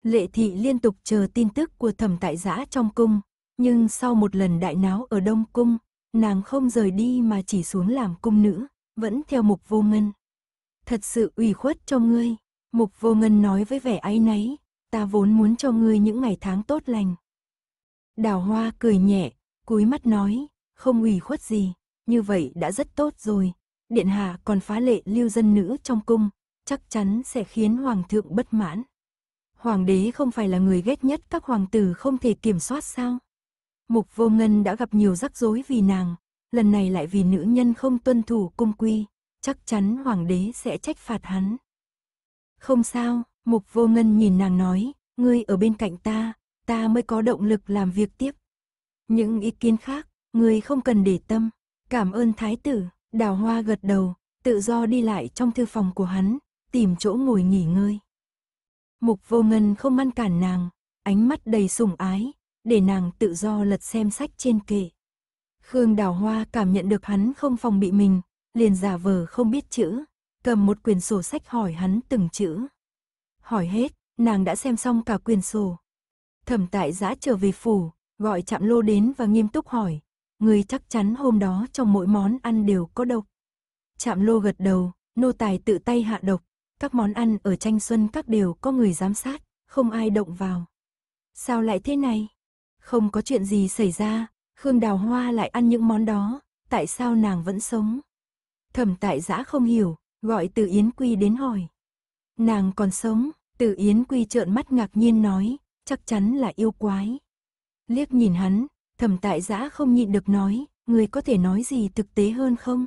Lệ thị liên tục chờ tin tức của thẩm tại giã trong cung, nhưng sau một lần đại náo ở Đông Cung, nàng không rời đi mà chỉ xuống làm cung nữ, vẫn theo mục vô ngân. Thật sự ủy khuất cho ngươi. Mục vô ngân nói với vẻ áy náy, ta vốn muốn cho ngươi những ngày tháng tốt lành. Đào hoa cười nhẹ, cúi mắt nói, không ủy khuất gì, như vậy đã rất tốt rồi. Điện hạ còn phá lệ lưu dân nữ trong cung, chắc chắn sẽ khiến hoàng thượng bất mãn. Hoàng đế không phải là người ghét nhất các hoàng tử không thể kiểm soát sao? Mục vô ngân đã gặp nhiều rắc rối vì nàng, lần này lại vì nữ nhân không tuân thủ cung quy, chắc chắn hoàng đế sẽ trách phạt hắn. Không sao, mục vô ngân nhìn nàng nói, ngươi ở bên cạnh ta, ta mới có động lực làm việc tiếp. Những ý kiến khác, ngươi không cần để tâm. Cảm ơn thái tử, đào hoa gật đầu, tự do đi lại trong thư phòng của hắn, tìm chỗ ngồi nghỉ ngơi. Mục vô ngân không ngăn cản nàng, ánh mắt đầy sủng ái, để nàng tự do lật xem sách trên kệ. Khương Đào Hoa cảm nhận được hắn không phòng bị mình, liền giả vờ không biết chữ, cầm một quyển sổ sách hỏi hắn từng chữ. Hỏi hết, nàng đã xem xong cả quyển sổ. Thẩm tại giã trở về phủ, gọi chạm lô đến và nghiêm túc hỏi. Người chắc chắn hôm đó trong mỗi món ăn đều có độc. Chạm lô gật đầu, nô tài tự tay hạ độc. Các món ăn ở tranh xuân các đều có người giám sát, không ai động vào. Sao lại thế này? Không có chuyện gì xảy ra, Khương Đào Hoa lại ăn những món đó, tại sao nàng vẫn sống? Thẩm tại giã không hiểu, Gọi từ Yến Quy đến hỏi. Nàng còn sống, từ Yến Quy trợn mắt ngạc nhiên nói, chắc chắn là yêu quái. Liếc nhìn hắn, thẩm tại giã không nhịn được nói, người có thể nói gì thực tế hơn không?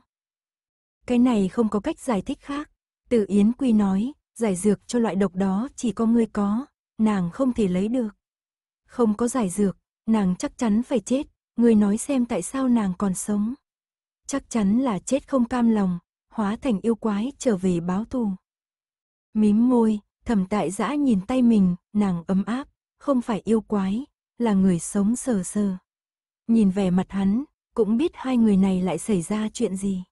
Cái này không có cách giải thích khác. Từ Yến Quy nói, giải dược cho loại độc đó chỉ có người có, nàng không thể lấy được. Không có giải dược, nàng chắc chắn phải chết, người nói xem tại sao nàng còn sống. Chắc chắn là chết không cam lòng, hóa thành yêu quái trở về báo thù. Mím môi, thầm tại dã nhìn tay mình, nàng ấm áp, không phải yêu quái, là người sống sờ sờ. Nhìn vẻ mặt hắn, cũng biết hai người này lại xảy ra chuyện gì.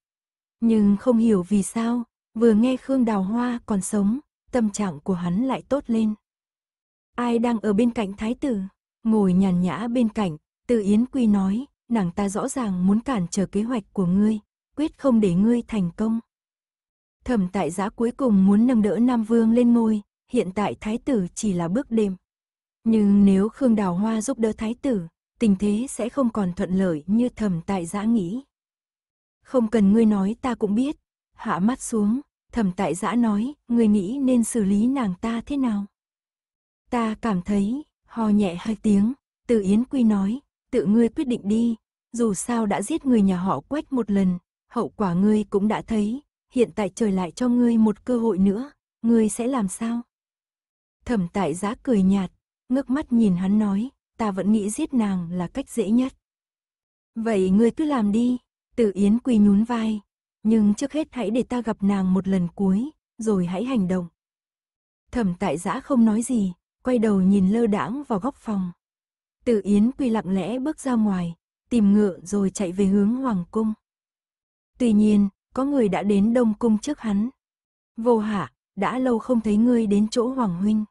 Nhưng không hiểu vì sao, vừa nghe Khương Đào Hoa còn sống, tâm trạng của hắn lại tốt lên. Ai đang ở bên cạnh thái tử, ngồi nhàn nhã bên cạnh, Từ Yến Quy nói, nàng ta rõ ràng muốn cản trở kế hoạch của ngươi, quyết không để ngươi thành công. Thẩm tại Giá cuối cùng muốn nâng đỡ Nam Vương lên ngôi, hiện tại thái tử chỉ là bước đêm. Nhưng nếu Khương Đào Hoa giúp đỡ thái tử, tình thế sẽ không còn thuận lợi như thẩm tại giã nghĩ. Không cần ngươi nói ta cũng biết, hạ mắt xuống, thẩm tại giã nói, ngươi nghĩ nên xử lý nàng ta thế nào? Ta cảm thấy, ho nhẹ hai tiếng, từ Yến Quy nói, tự ngươi quyết định đi, dù sao đã giết người nhà họ quách một lần, hậu quả ngươi cũng đã thấy, hiện tại trời lại cho ngươi một cơ hội nữa, ngươi sẽ làm sao? Thẩm tại giã cười nhạt, ngước mắt nhìn hắn nói, ta vẫn nghĩ giết nàng là cách dễ nhất. Vậy ngươi cứ làm đi, tự Yến Quỳ nhún vai, nhưng trước hết hãy để ta gặp nàng một lần cuối, rồi hãy hành động. Thẩm tại giã không nói gì, quay đầu nhìn lơ đãng vào góc phòng. tự Yến Quỳ lặng lẽ bước ra ngoài, tìm ngựa rồi chạy về hướng Hoàng Cung. Tuy nhiên, có người đã đến Đông Cung trước hắn. Vô hạ, đã lâu không thấy ngươi đến chỗ Hoàng Huynh.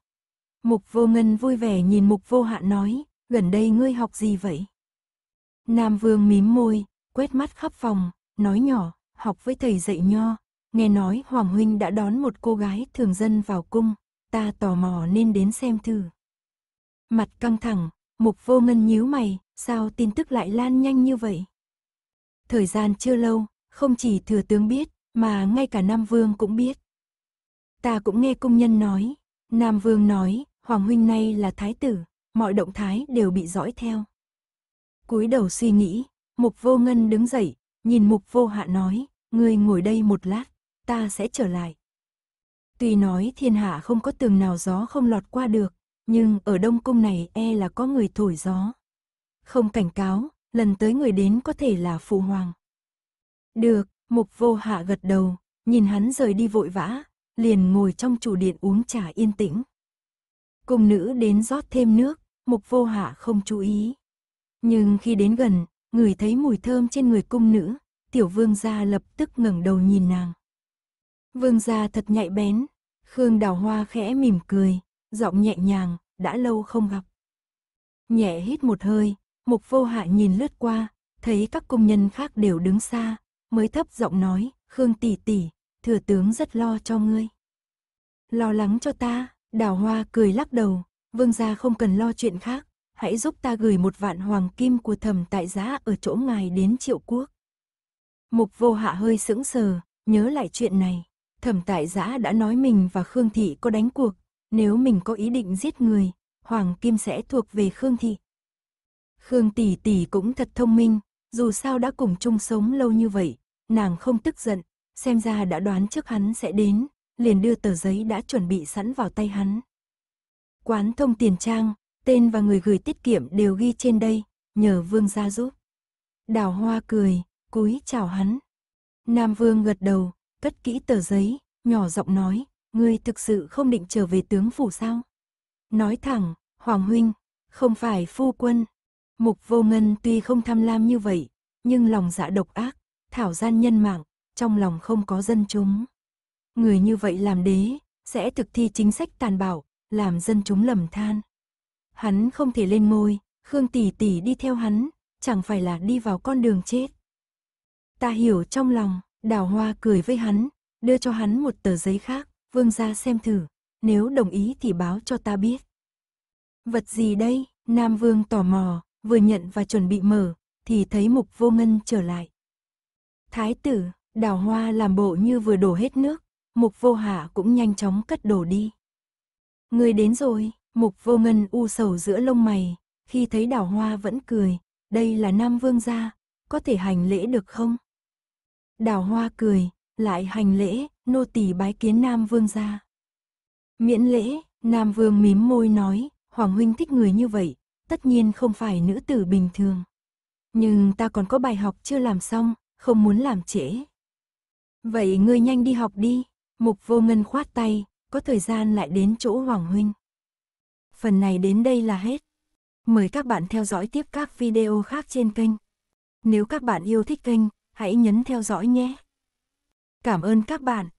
Mục vô ngân vui vẻ nhìn mục vô hạ nói, gần đây ngươi học gì vậy? Nam Vương mím môi, quét mắt khắp phòng, nói nhỏ, học với thầy dạy nho. Nghe nói Hoàng Huynh đã đón một cô gái thường dân vào cung, ta tò mò nên đến xem thử. Mặt căng thẳng, mục vô ngân nhíu mày, sao tin tức lại lan nhanh như vậy? Thời gian chưa lâu, không chỉ thừa tướng biết, mà ngay cả Nam Vương cũng biết. Ta cũng nghe công nhân nói, Nam Vương nói, Hoàng Huynh nay là thái tử, mọi động thái đều bị dõi theo. cúi đầu suy nghĩ, Mục Vô Ngân đứng dậy, nhìn Mục Vô Hạ nói, ngươi ngồi đây một lát, ta sẽ trở lại. Tuy nói thiên hạ không có tường nào gió không lọt qua được, nhưng ở Đông Cung này e là có người thổi gió. Không cảnh cáo, lần tới người đến có thể là Phụ Hoàng. Được, mục vô hạ gật đầu, nhìn hắn rời đi vội vã, liền ngồi trong chủ điện uống trà yên tĩnh. Cung nữ đến rót thêm nước, mục vô hạ không chú ý. Nhưng khi đến gần, người thấy mùi thơm trên người cung nữ, tiểu vương gia lập tức ngẩng đầu nhìn nàng. Vương gia thật nhạy bén, Khương đào hoa khẽ mỉm cười, giọng nhẹ nhàng, đã lâu không gặp. Nhẹ hít một hơi, mục vô hạ nhìn lướt qua, thấy các công nhân khác đều đứng xa, mới thấp giọng nói, Khương tỷ tỷ, thừa tướng rất lo cho ngươi. Lo lắng cho ta, đào hoa cười lắc đầu, vương gia không cần lo chuyện khác, hãy giúp ta gửi một vạn hoàng kim của thầm tại giá ở chỗ ngài đến triệu quốc. Mục vô hạ hơi sững sờ, nhớ lại chuyện này. Thẩm tại giã đã nói mình và Khương Thị có đánh cuộc, nếu mình có ý định giết người, Hoàng Kim sẽ thuộc về Khương Thị. Khương Tỷ Tỷ cũng thật thông minh, dù sao đã cùng chung sống lâu như vậy, nàng không tức giận, xem ra đã đoán trước hắn sẽ đến, liền đưa tờ giấy đã chuẩn bị sẵn vào tay hắn. Quán thông tiền trang, tên và người gửi tiết kiệm đều ghi trên đây, nhờ vương gia giúp. Đào hoa cười, cúi chào hắn. Nam vương gật đầu, cất kỹ tờ giấy, nhỏ giọng nói, ngươi thực sự không định trở về tướng phủ sao? Nói thẳng, Hoàng huynh, không phải phu quân, Mục vô ngân tuy không tham lam như vậy, nhưng lòng dạ độc ác, thảo gian nhân mạng, trong lòng không có dân chúng. Người như vậy làm đế, sẽ thực thi chính sách tàn bạo, làm dân chúng lầm than. Hắn không thể lên ngôi, Khương Tỷ Tỷ đi theo hắn, chẳng phải là đi vào con đường chết. Ta hiểu trong lòng, đào hoa cười với hắn, đưa cho hắn một tờ giấy khác, vương ra xem thử, nếu đồng ý thì báo cho ta biết. Vật gì đây? Nam Vương tò mò, vừa nhận và chuẩn bị mở, thì thấy mục vô ngân trở lại. Thái tử, đào hoa làm bộ như vừa đổ hết nước, mục vô hạ cũng nhanh chóng cất đổ đi. Người đến rồi, mục vô ngân u sầu giữa lông mày, khi thấy đào hoa vẫn cười, đây là nam vương gia, có thể hành lễ được không? Đào hoa cười, lại hành lễ, nô tỳ bái kiến nam vương gia. Miễn lễ, nam vương mím môi nói, hoàng huynh thích người như vậy, tất nhiên không phải nữ tử bình thường. Nhưng ta còn có bài học chưa làm xong, không muốn làm trễ. Vậy ngươi nhanh đi học đi, mục vô ngân khoát tay, có thời gian lại đến chỗ Hoàng Huynh. Phần này đến đây là hết. Mời các bạn theo dõi tiếp các video khác trên kênh. Nếu các bạn yêu thích kênh, hãy nhấn theo dõi nhé. Cảm ơn các bạn.